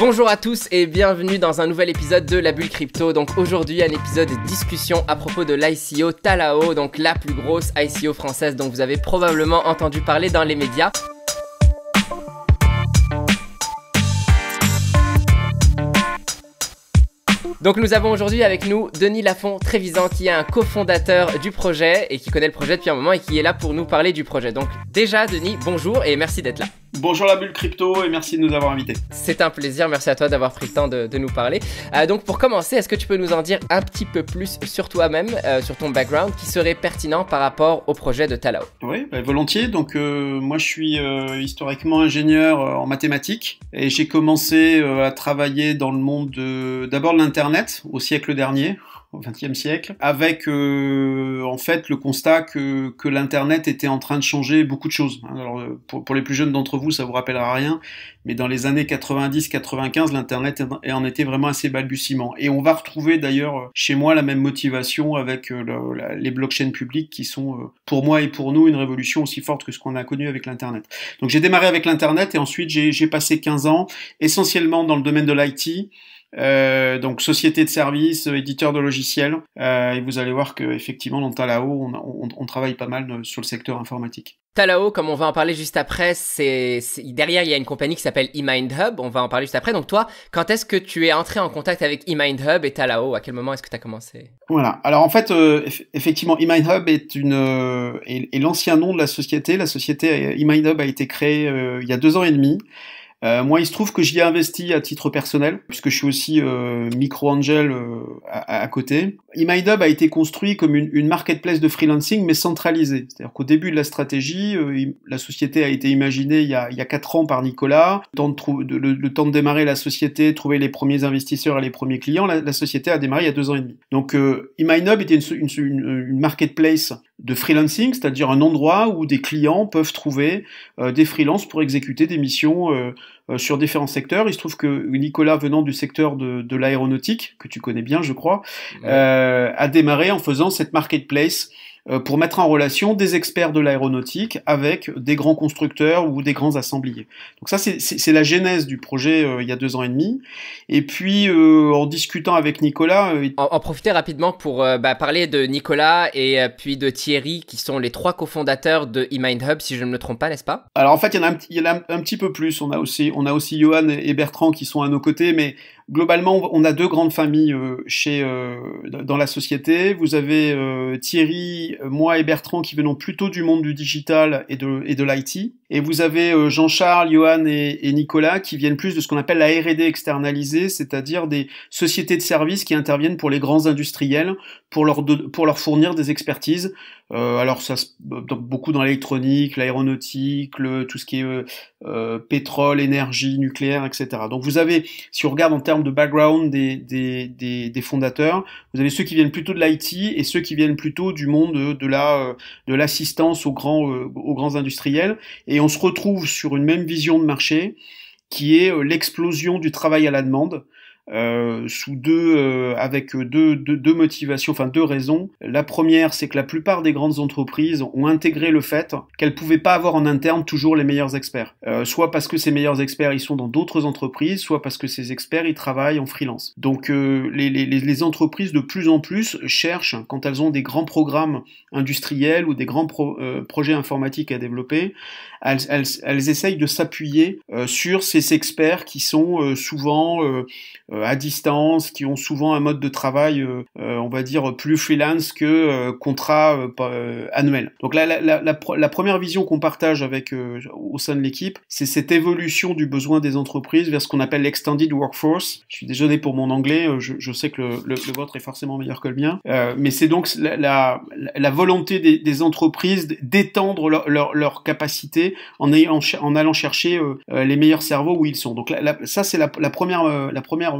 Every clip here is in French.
Bonjour à tous et bienvenue dans un nouvel épisode de La Bulle Crypto. Donc aujourd'hui un épisode discussion à propos de l'ICO Talao, donc la plus grosse ICO française dont vous avez probablement entendu parler dans les médias. Donc nous avons aujourd'hui avec nous Denis Lafont Trévisan qui est un cofondateur du projet et qui connaît le projet depuis un moment et qui est là pour nous parler du projet. Donc déjà Denis, bonjour et merci d'être là. Bonjour la bulle crypto et merci de nous avoir invités. C'est un plaisir, merci à toi d'avoir pris le temps de, nous parler. Euh, donc pour commencer, est-ce que tu peux nous en dire un petit peu plus sur toi-même, euh, sur ton background qui serait pertinent par rapport au projet de Talao Oui, bah, volontiers. Donc euh, moi je suis historiquement ingénieur en mathématiques et j'ai commencé à travailler dans le monde d'abord de, l'Internet au siècle dernier, au XXe siècle, avec euh, en fait le constat que, l'Internet était en train de changer beaucoup de choses. Hein, alors, euh, pour, les plus jeunes d'entre vous, ça vous rappellera rien, mais dans les années 90-95, l'Internet en était vraiment assez balbutiement. Et on va retrouver d'ailleurs euh, chez moi la même motivation avec les blockchains publics qui sont pour moi et pour nous une révolution aussi forte que ce qu'on a connu avec l'Internet. Donc j'ai démarré avec l'Internet et ensuite j'ai passé 15 ans essentiellement dans le domaine de l'IT euh, donc société de services, éditeur de logiciels, euh, et vous allez voir que effectivement dans Talao, on, on, on travaille pas mal euh, sur le secteur informatique. Talao, comme on va en parler juste après, c'est derrière il y a une compagnie qui s'appelle eMindHub, on va en parler juste après. Donc toi, quand est-ce que tu es entré en contact avec eMindHub et Talao À quel moment est-ce que tu as commencé Voilà. Alors en fait, euh, effectivement, eMindHub est une euh, est, l'ancien nom de la société. La société eMindHub euh, e a été créée il y a deux ans et demi. Euh, moi, il se trouve que j'y ai investi à titre personnel, puisque je suis aussi euh, micro-angel euh, à, à, côté. EMyDub a été construit comme une, une, marketplace de freelancing, mais centralisée. C'est-à-dire qu'au début de la stratégie, la société a été imaginée il y a, il y a quatre ans par Nicolas. Le temps de, le, temps de, démarrer la société, trouver les premiers investisseurs et les premiers clients, la, la société a démarré il y a deux ans et demi. Donc, EMyDub était une, une, une marketplace de freelancing, c'est-à-dire un endroit où des clients peuvent trouver euh, des freelances pour exécuter des missions euh, euh, sur différents secteurs. Il se trouve que Nicolas, venant du secteur de, l'aéronautique, que tu connais bien, je crois, a démarré en faisant cette marketplace euh, pour mettre en relation des experts de l'aéronautique avec des grands constructeurs ou des grands assembliers. Donc ça, c'est la genèse du projet euh, il y a deux ans et demi. Et puis, euh, en discutant avec Nicolas... en, profiter rapidement pour bah, parler de Nicolas et puis de Thierry, qui sont les trois cofondateurs de eMindHub, si je ne me trompe pas, n'est-ce pas Alors en fait, il y en a, un, petit peu plus. On a aussi, on a aussi Johan et Bertrand qui sont à nos côtés, mais globalement, on a deux grandes familles euh, chez, euh, dans la société. Vous avez euh, Thierry, moi et Bertrand qui venons plutôt du monde du digital et de, et de l'IT. Et vous avez Jean-Charles, Johan et, Nicolas qui viennent plus de ce qu'on appelle la R&D externalisée, c'est-à-dire des sociétés de services qui interviennent pour les grands industriels pour leur, pour leur fournir des expertises euh, alors ça dans, beaucoup dans l'électronique, l'aéronautique, tout ce qui est euh, euh pétrole, énergie, nucléaire, etc. Donc vous avez, si on regarde en termes de background des, des, des, des fondateurs, vous avez ceux qui viennent plutôt de l'IT et ceux qui viennent plutôt du monde de la euh, de l'assistance aux grands euh, aux grands industriels. Et on se retrouve sur une même vision de marché qui est l'explosion du travail à la demande. Euh, sous deux, euh, avec deux, deux, deux, motivations, enfin deux raisons. La première, c'est que la plupart des grandes entreprises ont intégré le fait qu'elles ne pouvaient pas avoir en interne toujours les meilleurs experts. Euh, soit parce que ces meilleurs experts, ils sont dans d'autres entreprises, soit parce que ces experts, ils travaillent en freelance. Donc les, les, les, entreprises, de plus en plus, cherchent, quand elles ont des grands programmes industriels ou des grands projets informatiques à développer, elles, elles, elles essayent de s'appuyer sur ces experts qui sont souvent euh, à distance, qui ont souvent un mode de travail, euh, euh, on va dire, plus freelance que contrat annuel. Donc là, la, la, la, première vision qu'on partage avec au sein de l'équipe, c'est cette évolution du besoin des entreprises vers ce qu'on appelle l'extended workforce. Je suis désolé pour mon anglais, je, je sais que le, le, vôtre est forcément meilleur que le mien, euh, mais c'est donc la, la, la volonté des, des entreprises d'étendre leur, leur, capacité en, ayant, en allant chercher les meilleurs cerveaux où ils sont. Donc ça, c'est la, première, la première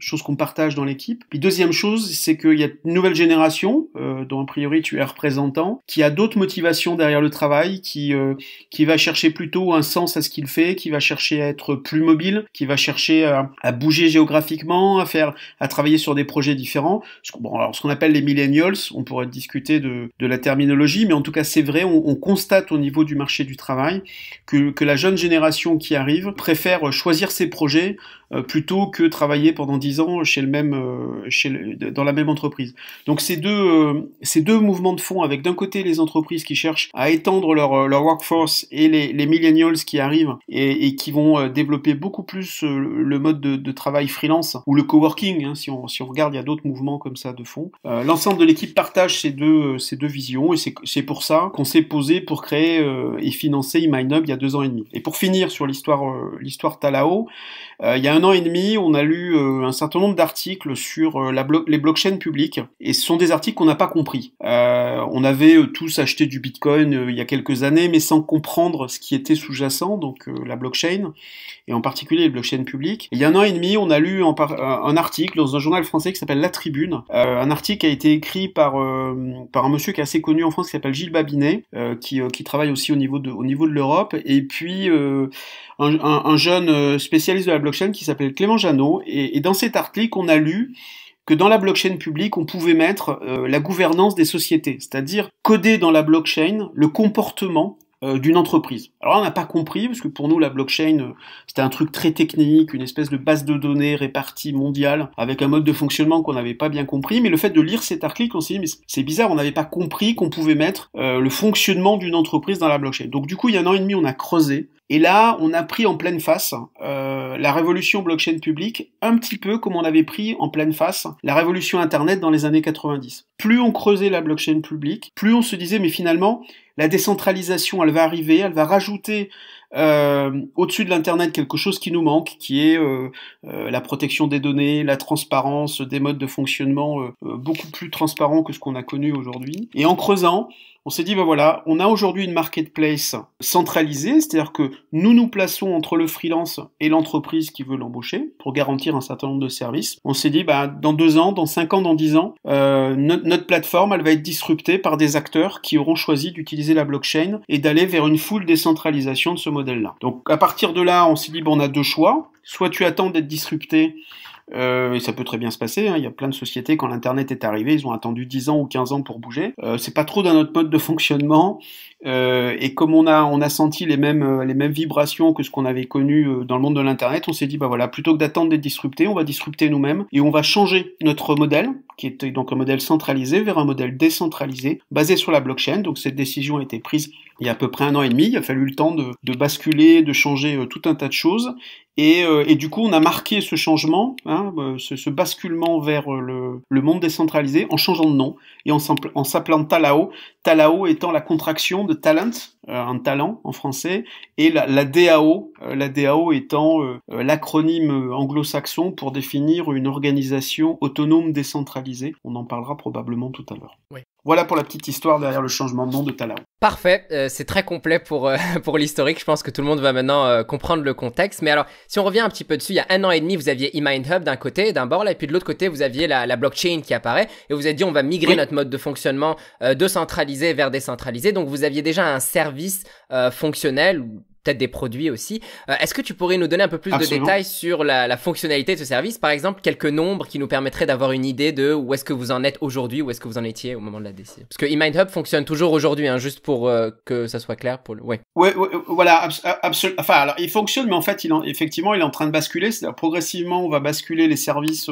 chose qu'on partage dans l'équipe. Puis deuxième chose, c'est qu'il y a une nouvelle génération, euh, dont a priori tu es représentant, qui a d'autres motivations derrière le travail, qui, euh, qui va chercher plutôt un sens à ce qu'il fait, qui va chercher à être plus mobile, qui va chercher à, bouger géographiquement, à faire, à travailler sur des projets différents. Ce qu'on appelle les millennials, on pourrait discuter de, de, la terminologie, mais en tout cas c'est vrai, on, constate au niveau du marché du travail que, que la jeune génération qui arrive préfère choisir ses projets euh, plutôt que travailler pendant 10 ans chez le même, euh, chez dans la même entreprise. Donc ces deux, euh, ces deux mouvements de fond, avec d'un côté les entreprises qui cherchent à étendre leur, euh, leur workforce et les, les millennials qui arrivent et, qui vont développer beaucoup plus le mode de, travail freelance ou le coworking, hein, si, on, si on regarde, il y a d'autres mouvements comme ça de fond. L'ensemble de l'équipe partage ces deux, ces deux visions et c'est pour ça qu'on s'est posé pour créer et financer e-mineup il y a deux ans et demi. Et pour finir sur l'histoire l'histoire Talao, il y a un an et demi, on a lu un certain nombre d'articles sur euh, la les blockchains publiques, et ce sont des articles qu'on n'a pas compris. Euh, on avait euh, tous acheté du Bitcoin il y a quelques années, mais sans comprendre ce qui était sous-jacent, donc la blockchain, et en particulier les blockchains publiques. Il y a un an et demi, on a lu un article dans un journal français qui s'appelle La Tribune, un article a été écrit par, par un monsieur qui est assez connu en France, qui s'appelle Gilles Babinet, qui, travaille aussi au niveau de, niveau de l'Europe, et puis un, jeune spécialiste de la blockchain qui s'appelle Clément Janot, et, et dans ces cet article, on a lu que dans la blockchain publique, on pouvait mettre euh, la gouvernance des sociétés, c'est-à-dire coder dans la blockchain le comportement euh, d'une entreprise. Alors on n'a pas compris, parce que pour nous, la blockchain, euh, c'était un truc très technique, une espèce de base de données répartie mondiale, avec un mode de fonctionnement qu'on n'avait pas bien compris, mais le fait de lire cet article, on s'est dit, mais c'est bizarre, on n'avait pas compris qu'on pouvait mettre le fonctionnement d'une entreprise dans la blockchain. Donc du coup, il y a un an et demi, on a creusé, et là, on a pris en pleine face euh, la révolution blockchain publique, un petit peu comme on avait pris en pleine face la révolution Internet dans les années 90. Plus on creusait la blockchain publique, plus on se disait, mais finalement, la décentralisation, elle va arriver, elle va rajouter euh, au-dessus de l'Internet, quelque chose qui nous manque, qui est euh, euh, la protection des données, la transparence, des modes de fonctionnement beaucoup plus transparents que ce qu'on a connu aujourd'hui. Et en creusant, on s'est dit, ben voilà, on a aujourd'hui une marketplace centralisée, c'est-à-dire que nous nous plaçons entre le freelance et l'entreprise qui veut l'embaucher pour garantir un certain nombre de services. On s'est dit, ben, dans deux ans, dans cinq ans, dans dix ans, notre, notre, plateforme, elle va être disruptée par des acteurs qui auront choisi d'utiliser la blockchain et d'aller vers une foule décentralisation de ce modèle donc à partir de là, on s'est dit, on a deux choix. Soit tu attends d'être disrupté, euh, et ça peut très bien se passer, hein. il y a plein de sociétés, quand l'Internet est arrivé, ils ont attendu 10 ans ou 15 ans pour bouger. Euh, c'est pas trop dans notre mode de fonctionnement, euh, et comme on a, on a senti les mêmes, euh, les mêmes vibrations que ce qu'on avait connu euh, dans le monde de l'Internet, on s'est dit, bah voilà, plutôt que d'attendre d'être disrupté, on va disrupter nous-mêmes et on va changer notre modèle, qui était donc un modèle centralisé, vers un modèle décentralisé, basé sur la blockchain. Donc cette décision a été prise il y a à peu près un an et demi. Il a fallu le temps de, basculer, de changer tout un tas de choses. Et, du coup, on a marqué ce changement, hein, ce, basculement vers le, le, monde décentralisé en changeant de nom et en, en s'appelant Talao. Talao étant la contraction talent, euh, un talent en français, et la, DAO, la DAO euh, étant euh, l'acronyme anglo-saxon pour définir une organisation autonome décentralisée. On en parlera probablement tout à l'heure. Voilà pour la petite histoire derrière le changement de nom de Talao. Parfait, euh, c'est très complet pour, euh, pour l'historique. Je pense que tout le monde va maintenant euh, comprendre le contexte. Mais alors, si on revient un petit peu dessus, il y a un an et demi, vous aviez eMindHub d'un côté, d'un bord, là, et puis de l'autre côté, vous aviez la, blockchain qui apparaît, et vous avez dit on va migrer notre mode de fonctionnement de centralisé vers décentralisé. Donc, vous aviez déjà un service fonctionnel des produits aussi. Euh, est-ce que tu pourrais nous donner un peu plus de détails sur la, fonctionnalité de ce service Par exemple, quelques nombres qui nous permettraient d'avoir une idée de où est-ce que vous en êtes aujourd'hui, où est-ce que vous en étiez au moment de la décision. Parce que eMindHub fonctionne toujours aujourd'hui, hein, juste pour euh, que ça soit clair pour le... Ouais. Ouais, euh, voilà, absolument. Enfin, alors, il fonctionne, mais en fait, il en... effectivement, il est en train de basculer. C'est-à-dire, progressivement, on va basculer les services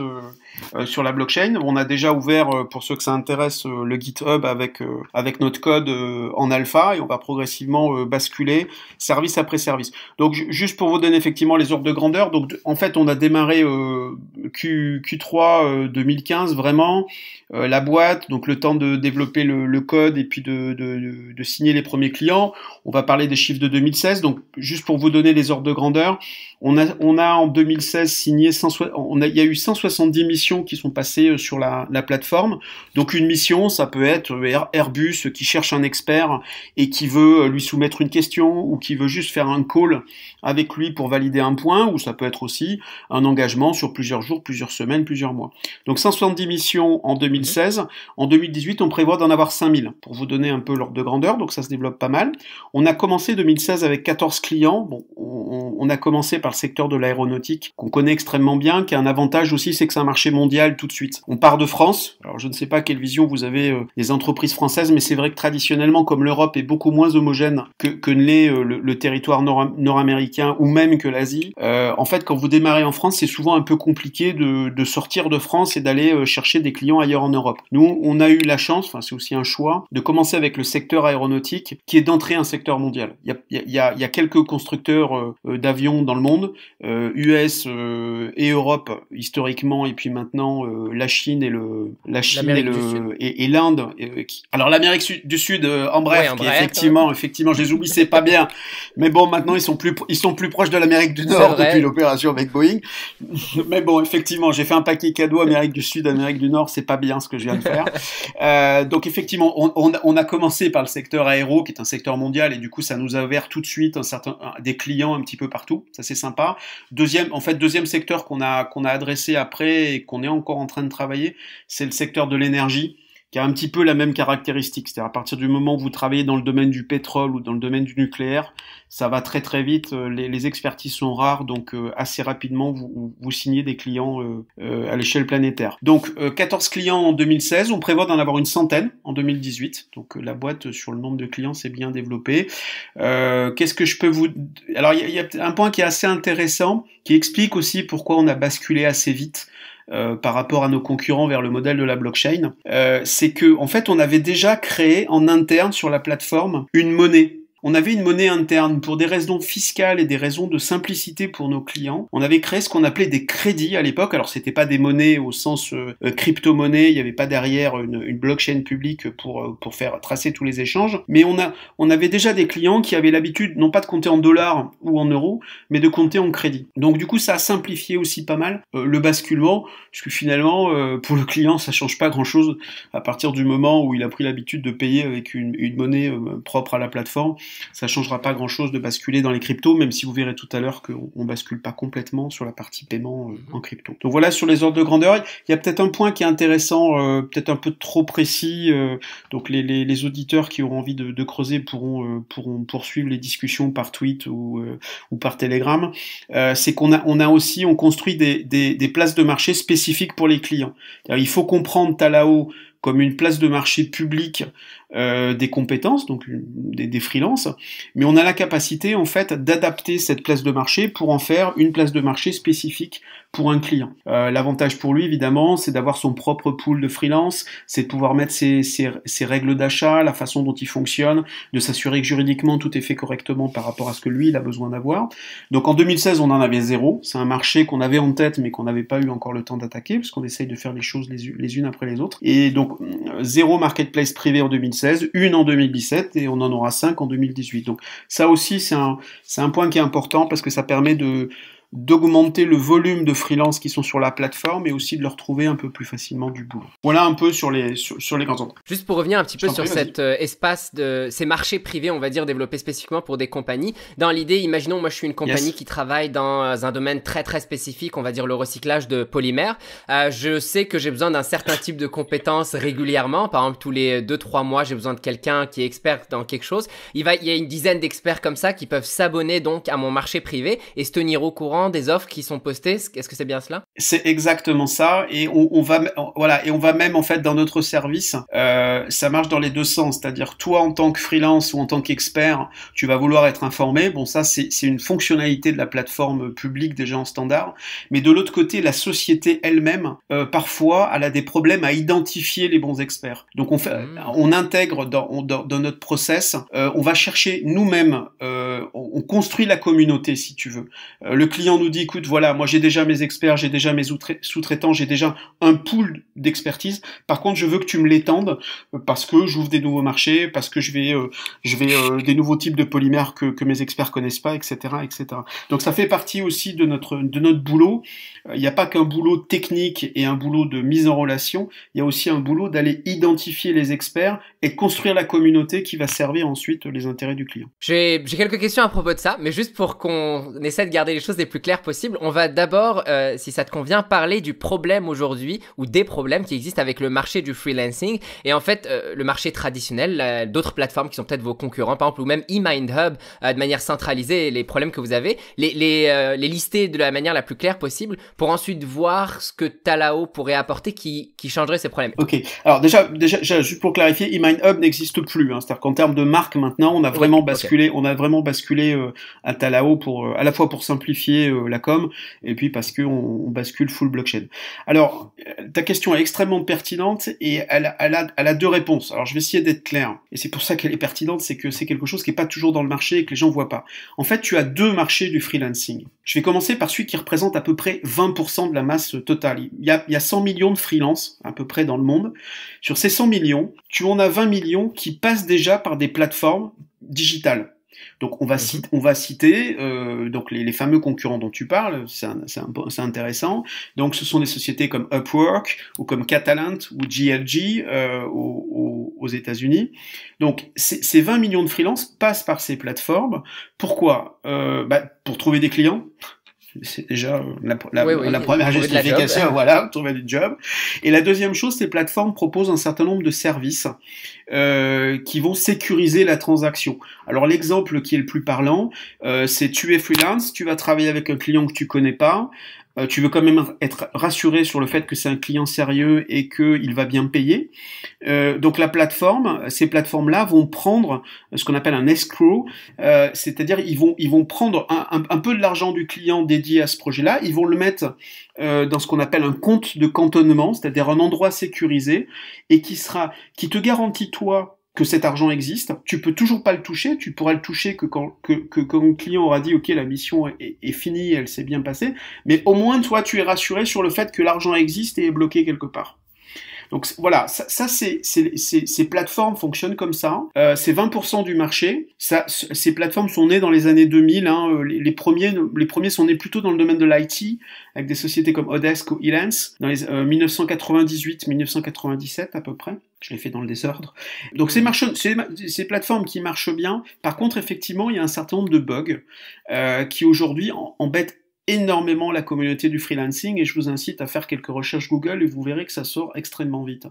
sur la blockchain. On a déjà ouvert, pour ceux que ça intéresse, le GitHub avec, avec notre code en alpha et on va progressivement basculer service à après service. Donc juste pour vous donner effectivement les ordres de grandeur, donc en fait on a démarré euh, Q, 3 2015 euh, vraiment euh, la boîte, donc le temps de développer le, code et puis de, signer les premiers clients. On va parler des chiffres de 2016, donc juste pour vous donner les ordres de grandeur, on a, on a en 2016 signé, 100, on a, il y eu 170 missions qui sont passées sur la plateforme. Donc une mission, ça peut être Airbus qui cherche un expert et qui veut lui soumettre une question ou qui veut juste faire un call avec lui pour valider un point, ou ça peut être aussi un engagement sur plusieurs jours, plusieurs semaines, plusieurs mois. Donc 170 missions en 2016. Mhm. En 2018, on prévoit d'en avoir 5000, pour vous donner un peu l'ordre de grandeur, donc ça se développe pas mal. On a commencé 2016 avec 14 clients. on, a commencé par le secteur de l'aéronautique, qu'on connaît extrêmement bien, qui a un avantage aussi, c'est que c'est un marché mondial tout de suite. On part de France. Alors je ne sais pas quelle vision vous avez les euh, entreprises françaises, mais c'est vrai que traditionnellement, comme l'Europe est beaucoup moins homogène que, ne l'est euh, le territoire, territoire nord américain ou même que l'Asie, euh, en fait, quand vous démarrez en France, c'est souvent un peu compliqué de, sortir de France et d'aller euh, chercher des clients ailleurs en Europe. Nous, on a eu la chance, enfin c'est aussi un choix, de commencer avec le secteur aéronautique qui est d'entrée un secteur mondial. Il y a, quelques constructeurs euh, d'avions dans le monde, US et Europe historiquement, et puis maintenant la Chine et le la Chine et et, l'Inde. Alors l'Amérique du Sud, en bref, effectivement, effectivement, je les oublie, c'est pas bien, mais Mais bon, maintenant, ils sont plus, ils sont plus proches de l'Amérique du Nord depuis l'opération avec Boeing. Mais bon, effectivement, j'ai fait un paquet cadeau Amérique du Sud, Amérique du Nord. C'est pas bien ce que je viens de faire. Euh, donc, effectivement, on, a commencé par le secteur aéro, qui est un secteur mondial. Et du coup, ça nous a ouvert tout de suite un certain, des clients un petit peu partout. Ça, c'est sympa. Deuxième, en fait, deuxième secteur qu'on a, qu'on a adressé après et qu'on est encore en train de travailler, c'est le secteur de l'énergie qui a un petit peu la même caractéristique. C'est-à-dire à partir du moment où vous travaillez dans le domaine du pétrole ou dans le domaine du nucléaire, ça va très très vite. Euh, les, expertises sont rares, donc euh, assez rapidement vous, signez des clients euh, à l'échelle planétaire. Donc 14 clients en 2016, on prévoit d'en avoir une centaine en 2018. Donc la boîte sur le nombre de clients s'est bien développée. Qu'est-ce que je peux vous Alors il y a un point qui est assez intéressant, qui explique aussi pourquoi on a basculé assez vite euh, par rapport à nos concurrents vers le modèle de la blockchain, euh, c'est que en fait on avait déjà créé en interne sur la plateforme une monnaie on avait une monnaie interne pour des raisons fiscales et des raisons de simplicité pour nos clients. On avait créé ce qu'on appelait des crédits à l'époque. Alors c'était pas des monnaies au sens euh, euh, crypto-monnaie, il n'y avait pas derrière une, blockchain publique pour, euh, pour faire tracer tous les échanges. Mais on, a, on avait déjà des clients qui avaient l'habitude non pas de compter en dollars ou en euros, mais de compter en crédit. Donc du coup ça a simplifié aussi pas mal le basculement, puisque finalement pour le client ça change pas grand chose à partir du moment où il a pris l'habitude de payer avec une, une monnaie propre à la plateforme ça changera pas grand chose de basculer dans les cryptos, même si vous verrez tout à l'heure qu'on bascule pas complètement sur la partie paiement euh, mhm. en crypto. Donc voilà sur les ordres de grandeur. Il y a peut-être un point qui est intéressant, euh, peut-être un peu trop précis. Euh, donc les, les, les, auditeurs qui auront envie de, de creuser pourront, pourront poursuivre les discussions par tweet ou, ou par télégramme. C'est qu'on a, on a aussi, on construit des, des, des places de marché spécifiques pour les clients. Il faut comprendre Talao comme une place de marché publique euh, des compétences, donc des, des freelances, mais on a la capacité en fait d'adapter cette place de marché pour en faire une place de marché spécifique pour un client. Euh, L'avantage pour lui, évidemment, c'est d'avoir son propre pool de freelance, c'est de pouvoir mettre ses, ses, ses règles d'achat, la façon dont il fonctionne, de s'assurer que juridiquement tout est fait correctement par rapport à ce que lui, il a besoin d'avoir. Donc en 2016, on en avait zéro. C'est un marché qu'on avait en tête, mais qu'on n'avait pas eu encore le temps d'attaquer, parce qu'on essaye de faire les choses les, unes après les autres. Et donc, euh, zéro marketplace privé en 2016, une en 2017, et on en aura cinq en 2018. Donc ça aussi, c'est un, un point qui est important, parce que ça permet de d'augmenter le volume de freelance qui sont sur la plateforme et aussi de leur trouver un peu plus facilement du boulot. Voilà un peu sur les, sur, les grands Juste pour revenir un petit peu sur cet euh, espace de ces marchés privés, on va dire développés spécifiquement pour des compagnies. Dans l'idée, imaginons moi je suis une compagnie qui travaille dans euh, un domaine très très spécifique, on va dire le recyclage de polymères. Euh, je sais que j'ai besoin d'un certain type de compétences régulièrement, par exemple tous les 2 3 mois, j'ai besoin de quelqu'un qui est expert dans quelque chose. Il va il y a une dizaine d'experts comme ça qui peuvent s'abonner donc à mon marché privé et se tenir au courant des offres qui sont postées. Est-ce que c'est bien cela C'est exactement ça. Et on, va, voilà, et on va même en fait dans notre service, euh, ça marche dans les deux sens. C'est-à-dire toi en tant que freelance ou en tant qu'expert, tu vas vouloir être informé. Bon, ça c'est une fonctionnalité de la plateforme publique déjà en standard. Mais de l'autre côté, la société elle-même, euh, parfois, elle a des problèmes à identifier les bons experts. Donc on, fait, hmm. on intègre dans, dans, notre process, euh, on va chercher nous-mêmes, on, construit la communauté si tu veux. le client nous dit, écoute, voilà, moi j'ai déjà mes experts, j'ai déjà mes sous-traitants, j'ai déjà un pool d'expertise. Par contre, je veux que tu me l'étendes euh, parce que j'ouvre des nouveaux marchés, parce que je vais, euh, je vais euh, des nouveaux types de polymères que, mes experts connaissent pas, etc., etc. Donc ça fait partie aussi de notre de notre boulot. Il n'y a pas qu'un boulot technique et un boulot de mise en relation. Il y a aussi un boulot d'aller identifier les experts et construire la communauté qui va servir ensuite les intérêts du client. J'ai quelques questions à propos de ça, mais juste pour qu'on essaie de garder les choses des plus clair possible, on va d'abord, euh, si ça te convient, parler du problème aujourd'hui ou des problèmes qui existent avec le marché du freelancing et en fait euh, le marché traditionnel, d'autres plateformes qui sont peut-être vos concurrents, par exemple, ou même eMindHub euh, de manière centralisée, les problèmes que vous avez, les, lister de la manière la plus claire possible pour ensuite voir ce que Talao pourrait apporter qui, changerait ces problèmes. Ok, alors déjà, déjà juste pour clarifier, eMindHub n'existe plus, hein. c'est-à-dire qu'en termes de marque maintenant, on a vraiment basculé, on a vraiment basculé à Talao pour à la fois pour simplifier euh, la com, et puis parce qu'on on bascule full blockchain. Alors, euh, ta question est extrêmement pertinente et elle, a, deux réponses. Alors, je vais essayer d'être clair. Hein. Et c'est pour ça qu'elle est pertinente, c'est que c'est quelque chose qui n'est pas toujours dans le marché et que les gens voient pas. En fait, tu as deux marchés du freelancing. Je vais commencer par celui qui représente à peu près 20% de la masse totale. Il y, a, il y a 100 millions de freelances à peu près dans le monde. Sur ces 100 millions, tu en as 20 millions qui passent déjà par des plateformes digitales. Donc on va, mhm. citer, euh, donc les, fameux concurrents dont tu parles, c'est intéressant. Donc ce sont des sociétés comme Upwork ou comme Catalent ou GLG euh, aux, États-Unis. Donc ces 20 millions de freelances passent par ces plateformes. Pourquoi euh, bah, Pour trouver des clients, c'est déjà la, première justification, voilà, trouver du job. Et la deuxième chose, ces plateformes proposent un certain nombre de services euh, qui vont sécuriser la transaction. Alors l'exemple qui est le plus parlant, euh, c'est tu es freelance, tu vas travailler avec un client que tu connais pas, euh, tu veux quand même être rassuré sur le fait que c'est un client sérieux et qu'il va bien payer. Euh, donc la plateforme, ces plateformes-là vont prendre ce qu'on appelle un escrow, euh, c'est-à-dire ils vont, ils vont prendre un, peu de l'argent du client dédié à ce projet-là, ils vont le mettre dans ce qu'on appelle un compte de cantonnement, c'est-à-dire un endroit sécurisé et qui sera, qui te garantit toi que cet argent existe. Tu peux toujours pas le toucher. Tu pourras le toucher que quand, que, client aura dit, OK, la mission est, est finie, elle s'est bien passée. Mais au moins, toi, tu es rassuré sur le fait que l'argent existe et est bloqué quelque part. Donc voilà, ça, c'est, ces plateformes fonctionnent comme ça. Euh, c'est 20% du marché. Ça, ces plateformes sont nées dans les années 2000. Hein. Euh, les, premiers, les premiers sont nés plutôt dans le domaine de l'IT, avec des sociétés comme Odesk ou Elance, dans les 1998-1997 euh, à peu près. Je l'ai fait dans le désordre. Donc ces, ces, plateformes qui marchent bien, par contre effectivement il y a un certain nombre de bugs euh, qui aujourd'hui embêtent énormément la communauté du freelancing et je vous incite à faire quelques recherches Google et vous verrez que ça sort extrêmement vite.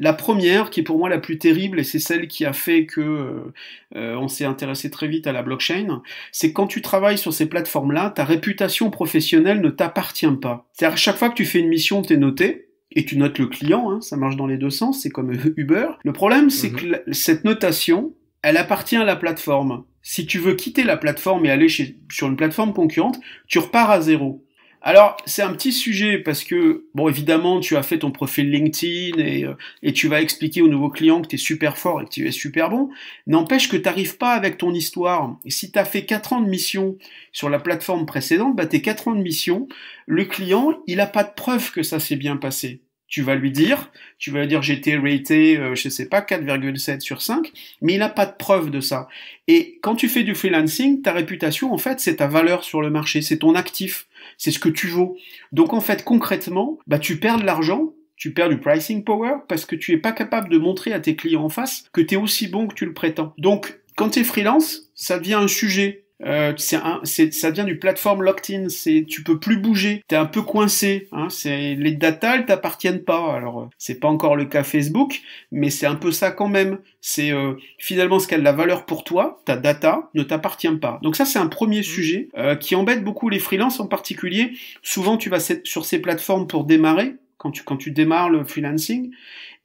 La première, qui est pour moi la plus terrible et c'est celle qui a fait que euh, euh, on s'est intéressé très vite à la blockchain, c'est quand tu travailles sur ces plateformes-là, ta réputation professionnelle ne t'appartient pas. C'est-à-dire chaque fois que tu fais une mission, t'es noté, et tu notes le client, hein, ça marche dans les deux sens, c'est comme Uber. Le problème, c'est mhm. que cette notation, elle appartient à la plateforme si tu veux quitter la plateforme et aller sur une plateforme concurrente, tu repars à zéro. Alors, c'est un petit sujet parce que, bon, évidemment, tu as fait ton profil LinkedIn et, euh, tu vas expliquer au nouveau client que tu es super fort et que tu es super bon. N'empêche que tu n'arrives pas avec ton histoire. Et si tu as fait quatre ans de mission sur la plateforme précédente, bah, tes quatre ans de mission, le client, il n'a pas de preuve que ça s'est bien passé tu vas lui dire, tu vas lui dire été raté, euh, je sais pas, 4,7 sur 5, mais il n'a pas de preuve de ça. Et quand tu fais du freelancing, ta réputation, en fait, c'est ta valeur sur le marché, c'est ton actif, c'est ce que tu vaux. Donc en fait, concrètement, bah, tu perds de l'argent, tu perds du pricing power, parce que tu n'es pas capable de montrer à tes clients en face que tu es aussi bon que tu le prétends. Donc, quand tu es freelance, ça devient un sujet euh, ça devient du platform locked-in. C'est, tu peux plus bouger. T'es un peu coincé. Hein, c'est, les data, elles t'appartiennent pas. Alors, euh, c'est pas encore le cas Facebook, mais c'est un peu ça quand même. C'est euh, finalement ce qu'elle a de la valeur pour toi, ta data ne t'appartient pas. Donc ça, c'est un premier mmh. sujet qui embête beaucoup les freelances en particulier. Souvent, tu vas sur ces plateformes pour démarrer quand tu, quand tu démarres le freelancing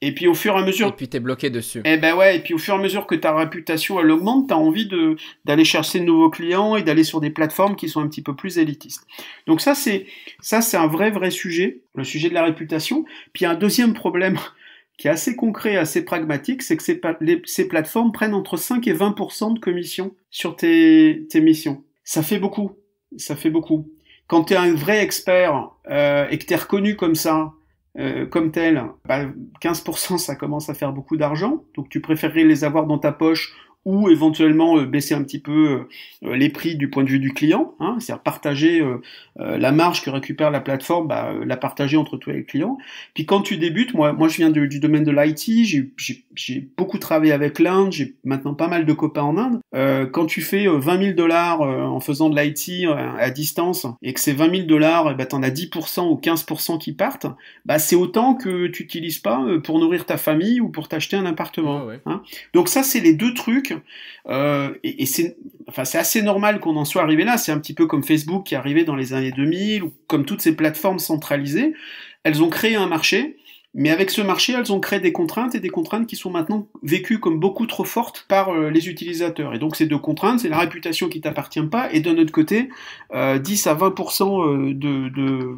et puis au fur et à mesure. Et puis t'es bloqué dessus. Eh ben ouais, et puis au fur et à mesure que ta réputation elle augmente, t'as envie de d'aller chercher de nouveaux clients et d'aller sur des plateformes qui sont un petit peu plus élitistes. Donc ça c'est ça c'est un vrai vrai sujet, le sujet de la réputation. Puis un deuxième problème qui est assez concret, assez pragmatique, c'est que ces, plateformes prennent entre 5 et 20 de commission sur tes, tes missions. Ça fait beaucoup. Ça fait beaucoup. Quand tu es un vrai expert euh, et que tu es reconnu comme ça, euh, comme tel, 15% bah, ça commence à faire beaucoup d'argent, donc tu préférerais les avoir dans ta poche ou éventuellement euh, baisser un petit peu euh, les prix du point de vue du client, hein, c'est-à-dire partager euh, la marge que récupère la plateforme, bah, la partager entre toi et le client. Puis quand tu débutes, moi, moi je viens du domaine de l'IT, j'ai beaucoup travaillé avec l'Inde, j'ai maintenant pas mal de copains en Inde. quand tu fais 20 000 dollars en faisant de l'IT à distance et que ces 20 000 dollars, tu eh en as 10% ou 15% qui partent, bah, c'est autant que tu n'utilises pas pour nourrir ta famille ou pour t'acheter un appartement. Hein. Donc ça, c'est les deux trucs euh, et, c'est assez normal qu'on en soit arrivé là. C'est un petit peu comme Facebook qui est arrivé dans les années 2000, ou comme toutes ces plateformes centralisées. Elles ont créé un marché, mais avec ce marché, elles ont créé des contraintes, et des contraintes qui sont maintenant vécues comme beaucoup trop fortes par euh, les utilisateurs. Et donc ces deux contraintes, c'est la réputation qui t'appartient pas, et d'un autre côté, 10 euh, à 20% de, de,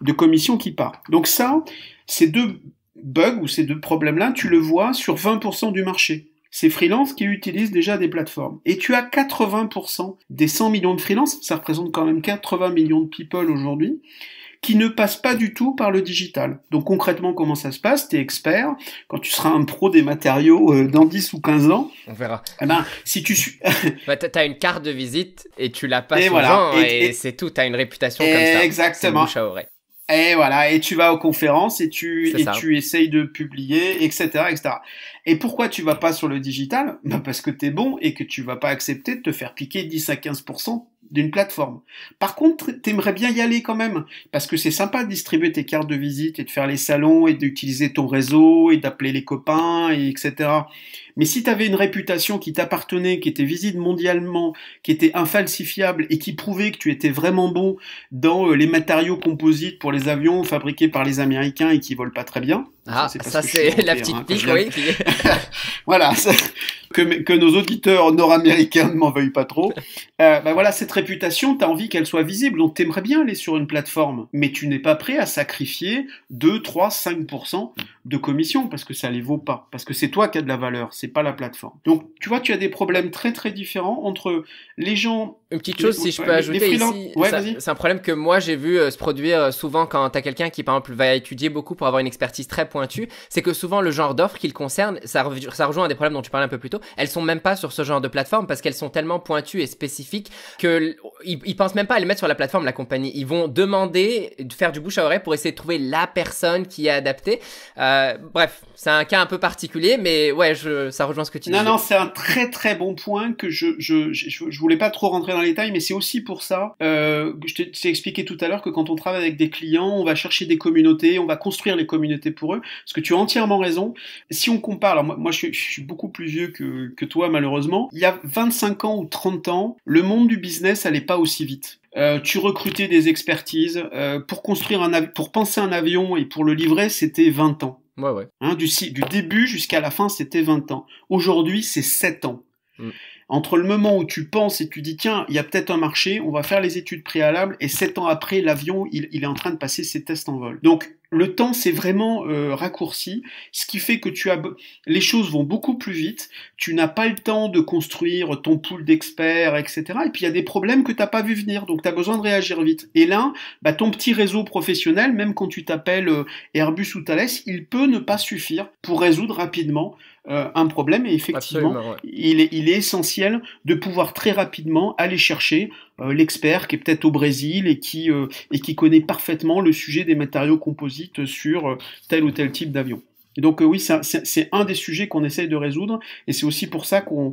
de commission qui part. Donc ça, ces deux bugs ou ces deux problèmes-là, tu le vois sur 20% du marché. C'est Freelance qui utilise déjà des plateformes. Et tu as 80% des 100 millions de freelances, ça représente quand même 80 millions de people aujourd'hui, qui ne passent pas du tout par le digital. Donc concrètement, comment ça se passe T'es expert. Quand tu seras un pro des matériaux euh, dans 10 ou 15 ans, on verra. Eh ben, si tu suis... Bah, as une carte de visite et tu la passes et et, c'est tout. Tu une réputation comme ça. Exactement. Et voilà, et tu vas aux conférences et tu et tu essayes de publier, etc., etc. Et pourquoi tu vas pas sur le digital bah, Parce que tu es bon et que tu vas pas accepter de te faire piquer 10 à 15% d'une plateforme. Par contre, t'aimerais bien y aller quand même, parce que c'est sympa de distribuer tes cartes de visite et de faire les salons et d'utiliser ton réseau et d'appeler les copains, etc. Mais si t'avais une réputation qui t'appartenait, qui était visible mondialement, qui était infalsifiable et qui prouvait que tu étais vraiment bon dans euh, les matériaux composites pour les avions fabriqués par les Américains et qui volent pas très bien, ah, ça c'est la hein, petite voilà, que, que, nos auditeurs nord-américains ne m'en veuillent pas trop. Euh, ben voilà, cette réputation, tu as envie qu'elle soit visible, On t'aimerait bien aller sur une plateforme, mais tu n'es pas prêt à sacrifier 2, 3, 5% de commission parce que ça les vaut pas, parce que c'est toi qui as de la valeur, c'est pas la plateforme. Donc tu vois, tu as des problèmes très très différents entre les gens. Une petite chose, si je peux ajouter ici, c'est un problème que moi j'ai vu euh, se produire euh, souvent quand t'as quelqu'un qui par exemple va étudier beaucoup pour avoir une expertise très pointue, c'est que souvent le genre d'offres qu'il concerne, ça, ça rejoint à des problèmes dont tu parlais un peu plus tôt, elles sont même pas sur ce genre de plateforme parce qu'elles sont tellement pointues et spécifiques que ils, pensent même pas à les mettre sur la plateforme la compagnie, ils vont demander de faire du bouche à oreille pour essayer de trouver la personne qui est adaptée. Euh, euh, bref, c'est un cas un peu particulier, mais ouais, ça rejoint ce que tu dis. Non, non, c'est un très très bon point que je je, je, voulais pas trop rentrer dans les détails, mais c'est aussi pour ça euh, je t'ai expliqué tout à l'heure que quand on travaille avec des clients, on va chercher des communautés, on va construire les communautés pour eux. Parce que tu as entièrement raison. Si on compare, alors moi, je, suis beaucoup plus vieux que, toi malheureusement. Il y a 25 ans ou 30 ans, le monde du business allait pas aussi vite. Euh, tu recrutais des expertises euh, pour construire un pour penser un avion et pour le livrer, c'était 20 ans. Ouais, ouais. Hein, du, début jusqu'à la fin, c'était 20 ans. Aujourd'hui, c'est 7 ans. Mm. Entre le moment où tu penses et tu dis, tiens, il y a peut-être un marché, on va faire les études préalables, et 7 ans après, l'avion, il est en train de passer ses tests en vol. Donc, le temps s'est vraiment euh, raccourci, ce qui fait que tu as les choses vont beaucoup plus vite, tu n'as pas le temps de construire ton pool d'experts, etc. Et puis il y a des problèmes que tu n'as pas vu venir, donc tu as besoin de réagir vite. Et là, bah, ton petit réseau professionnel, même quand tu t'appelles euh, Airbus ou Thales, il peut ne pas suffire pour résoudre rapidement euh, un problème et effectivement, il, est, essentiel de pouvoir très rapidement aller chercher euh, l'expert qui est peut-être au Brésil et qui, euh, et qui connaît parfaitement le sujet des matériaux composites sur tel ou tel type d'avion. donc oui, c'est un des sujets qu'on essaye de résoudre et c'est aussi pour ça qu'on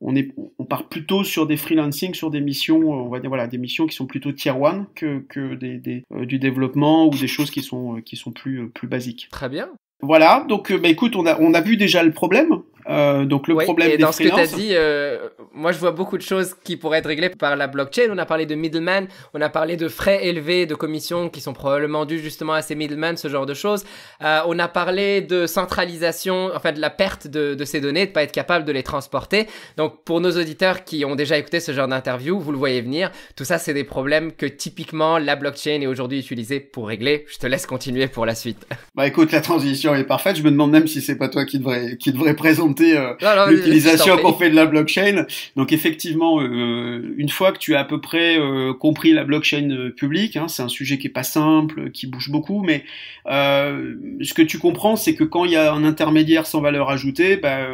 on, part plutôt sur des freelancing, sur des missions, on va dire voilà, des missions qui sont plutôt tier one que, des, du développement ou des choses qui sont, qui sont plus, plus basiques. Très bien. Voilà, donc euh, bah, écoute, on a, on a vu déjà le problème. Euh, donc le problème et dans ce que tu as dit, euh, moi je vois beaucoup de choses qui pourraient être réglées par la blockchain. On a parlé de middleman, on a parlé de frais élevés, de commissions qui sont probablement dues justement à ces middleman ce genre de choses. Euh, on a parlé de centralisation, enfin de la perte de, de, ces données, de pas être capable de les transporter. Donc pour nos auditeurs qui ont déjà écouté ce genre d'interview, vous le voyez venir. Tout ça, c'est des problèmes que typiquement la blockchain est aujourd'hui utilisée pour régler. Je te laisse continuer pour la suite. Bah écoute, la transition est parfaite. Je me demande même si c'est pas toi qui devrais qui devrais présenter euh, l'utilisation qu'on fait de la blockchain. Donc effectivement, euh, une fois que tu as à peu près euh, compris la blockchain publique, hein, c'est un sujet qui est pas simple, qui bouge beaucoup, mais ce que tu comprends, c'est que quand il y a un intermédiaire sans valeur ajoutée, bah,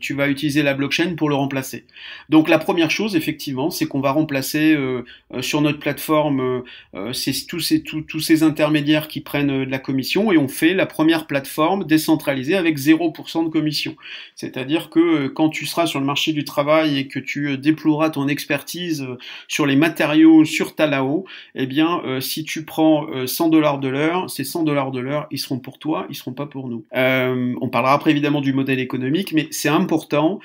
tu vas utiliser la blockchain pour le remplacer. Donc la première chose, effectivement, c'est qu'on va remplacer sur notre plateforme tous ces, tous ces intermédiaires qui prennent de la commission et on fait la première plateforme décentralisée avec 0% de commission. C'est-à-dire que euh, quand tu seras sur le marché du travail et que tu euh, déploieras ton expertise euh, sur les matériaux, sur Talao, eh bien, si tu prends 100 dollars de l'heure, ces 100 dollars de l'heure, ils seront pour toi, ils seront pas pour nous. on parlera après évidemment du modèle économique, mais c'est important.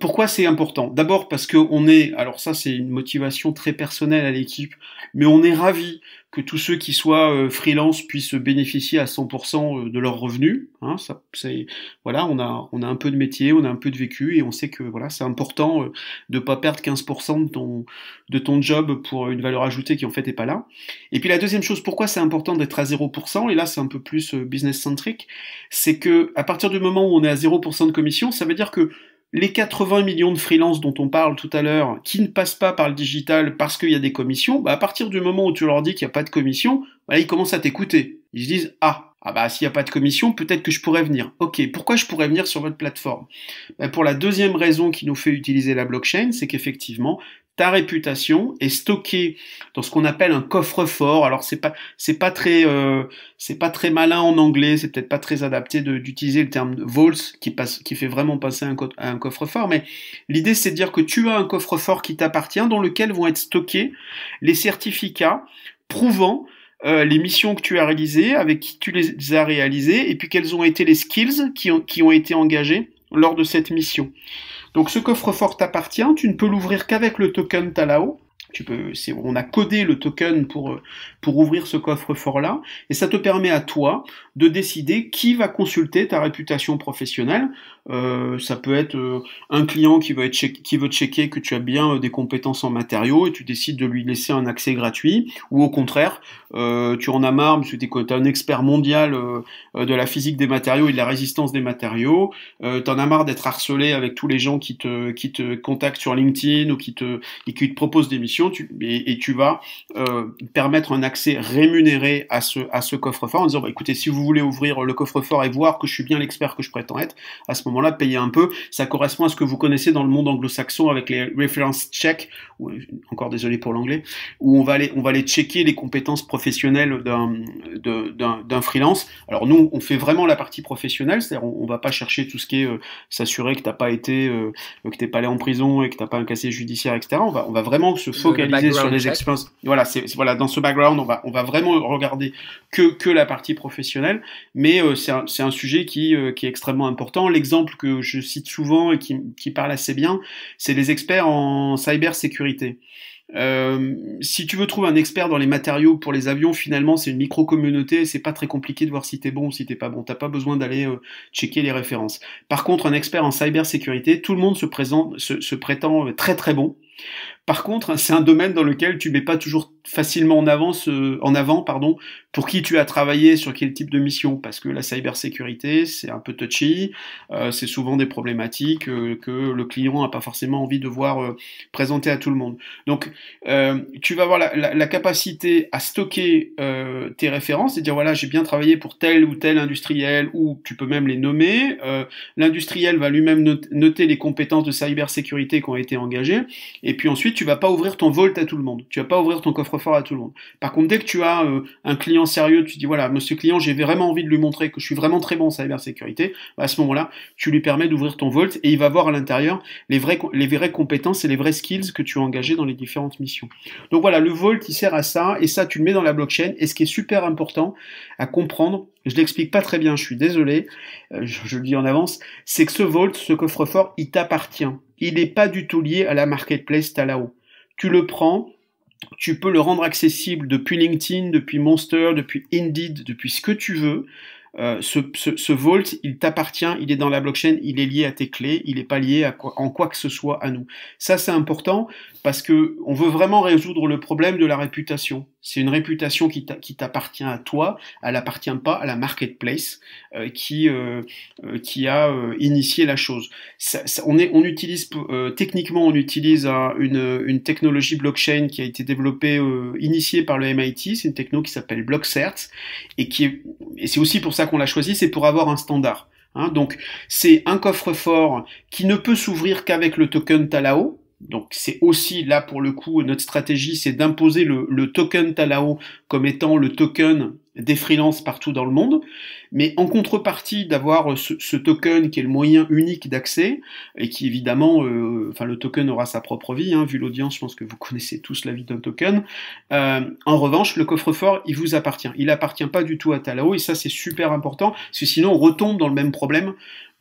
pourquoi c'est important D'abord parce qu'on est, alors ça c'est une motivation très personnelle à l'équipe, mais on est ravi que tous ceux qui soient freelance puissent bénéficier à 100% de leurs revenus. Hein, ça, voilà, on a on a un peu de on a un peu de vécu et on sait que voilà, c'est important euh, de ne pas perdre 15% de ton, de ton job pour une valeur ajoutée qui en fait n'est pas là. Et puis la deuxième chose, pourquoi c'est important d'être à 0%, et là c'est un peu plus euh, business centrique, c'est que à partir du moment où on est à 0% de commission, ça veut dire que les 80 millions de freelances dont on parle tout à l'heure, qui ne passent pas par le digital parce qu'il y a des commissions, bah, à partir du moment où tu leur dis qu'il n'y a pas de commission, bah, ils commencent à t'écouter. Ils se disent Ah, ah bah s'il n'y a pas de commission, peut-être que je pourrais venir. Ok, pourquoi je pourrais venir sur votre plateforme ben, Pour la deuxième raison qui nous fait utiliser la blockchain, c'est qu'effectivement, ta réputation est stockée dans ce qu'on appelle un coffre-fort. Alors c'est pas c'est pas très euh, c'est pas très malin en anglais, c'est peut-être pas très adapté d'utiliser le terme vaults qui passe qui fait vraiment passer un, un coffre-fort. Mais l'idée c'est de dire que tu as un coffre-fort qui t'appartient dans lequel vont être stockés les certificats prouvant euh, les missions que tu as réalisées, avec qui tu les as réalisées, et puis quels ont été les skills qui ont, qui ont été engagés lors de cette mission. Donc ce coffre-fort t'appartient, tu ne peux l'ouvrir qu'avec le token Talao, tu peux, on a codé le token pour, euh, pour ouvrir ce coffre-fort-là, et ça te permet à toi de décider qui va consulter ta réputation professionnelle. Euh, ça peut être euh, un client qui veut, être qui veut checker que tu as bien des compétences en matériaux et tu décides de lui laisser un accès gratuit, ou au contraire, tu en as marre parce que tu es, un expert mondial de la physique des matériaux et de la résistance des matériaux, tu en as marre d'être harcelé avec tous les gens qui te, qui te contactent sur LinkedIn ou qui te, qui te proposent des missions et, tu vas euh, permettre un accès rémunéré à ce, à ce coffre-fort en disant bah, écoutez, si vous voulez ouvrir le coffre-fort et voir que je suis bien l'expert que je prétends être, à ce moment-là, payez un peu. Ça correspond à ce que vous connaissez dans le monde anglo-saxon avec les reference checks, encore désolé pour l'anglais, où on va, aller, on va aller checker les compétences professionnelles d'un freelance. Alors nous, on fait vraiment la partie professionnelle, c'est-à-dire on, ne va pas chercher tout ce qui est euh, s'assurer que t'as pas été, euh, que pas allé en prison et que tu n'as pas un casier judiciaire, etc. On va, on va vraiment se voilà, c'est voilà dans ce background, on va on va vraiment regarder que que la partie professionnelle, mais euh, c'est un, sujet qui euh, qui est extrêmement important. L'exemple que je cite souvent et qui qui parle assez bien, c'est les experts en cybersécurité. Euh, si tu veux trouver un expert dans les matériaux pour les avions, finalement, c'est une micro-communauté, c'est pas très compliqué de voir si t'es bon ou si t'es pas bon. T'as pas besoin d'aller euh, checker les références. Par contre, un expert en cybersécurité, tout le monde se présente, se, se prétend euh, très très bon. Par contre, c'est un domaine dans lequel tu mets pas toujours facilement en avant, euh, en avant pardon, pour qui tu as travaillé, sur quel type de mission, parce que la cybersécurité, c'est un peu touchy, euh, c'est souvent des problématiques euh, que le client n'a pas forcément envie de voir présentées présenter à tout le monde. Donc, tu vas avoir la, la capacité à stocker tes références et dire, voilà, j'ai bien travaillé pour tel ou tel industriel, ou tu peux même les nommer. L'industriel va lui-même noter les compétences de cybersécurité qui ont été engagées, et puis ensuite tu vas pas ouvrir ton vault à tout le monde, tu vas pas ouvrir ton coffre-fort à tout le monde. Par contre, dès que tu as euh, un client sérieux, tu dis voilà, monsieur client, j'ai vraiment envie de lui montrer que je suis vraiment très bon en cybersécurité, bah, à ce moment-là, tu lui permets d'ouvrir ton vault, et il va voir à l'intérieur les vraies, les vraies compétences et les vrais skills que tu as engagés dans les différentes missions. Donc voilà, le vault, il sert à ça, et ça, tu le mets dans la blockchain, et ce qui est super important à comprendre, je l'explique pas très bien, je suis désolé, euh, je, je le dis en avance, c'est que ce Vault, ce coffre-fort, il t'appartient il n'est pas du tout lié à la marketplace Talao. Tu le prends, tu peux le rendre accessible depuis LinkedIn, depuis Monster, depuis Indeed, depuis ce que tu veux. Euh, ce, ce, vault, il t'appartient, il est dans la blockchain, il est lié à tes clés, il n'est pas lié à en quoi que ce soit à nous. Ça, c'est important parce que on veut vraiment résoudre le problème de la réputation. C'est une réputation qui t'appartient à toi, elle n'appartient pas à la marketplace euh, qui, euh, qui a initié la chose. on, on utilise techniquement, on utilise une, technologie blockchain qui a été développée, initiée par le MIT. C'est une techno qui s'appelle BlockCert et qui et c'est aussi pour ça qu'on l'a choisi, c'est pour avoir un standard. Hein. donc c'est un coffre-fort qui ne peut s'ouvrir qu'avec le token Talao, donc c'est aussi là pour le coup notre stratégie, c'est d'imposer le, token Talao comme étant le token des freelances partout dans le monde, mais en contrepartie d'avoir ce, token qui est le moyen unique d'accès et qui évidemment, euh, enfin le token aura sa propre vie, hein, vu l'audience, je pense que vous connaissez tous la vie d'un token. Euh, en revanche, le coffre-fort, il vous appartient, il appartient pas du tout à Talao et ça c'est super important, parce que sinon on retombe dans le même problème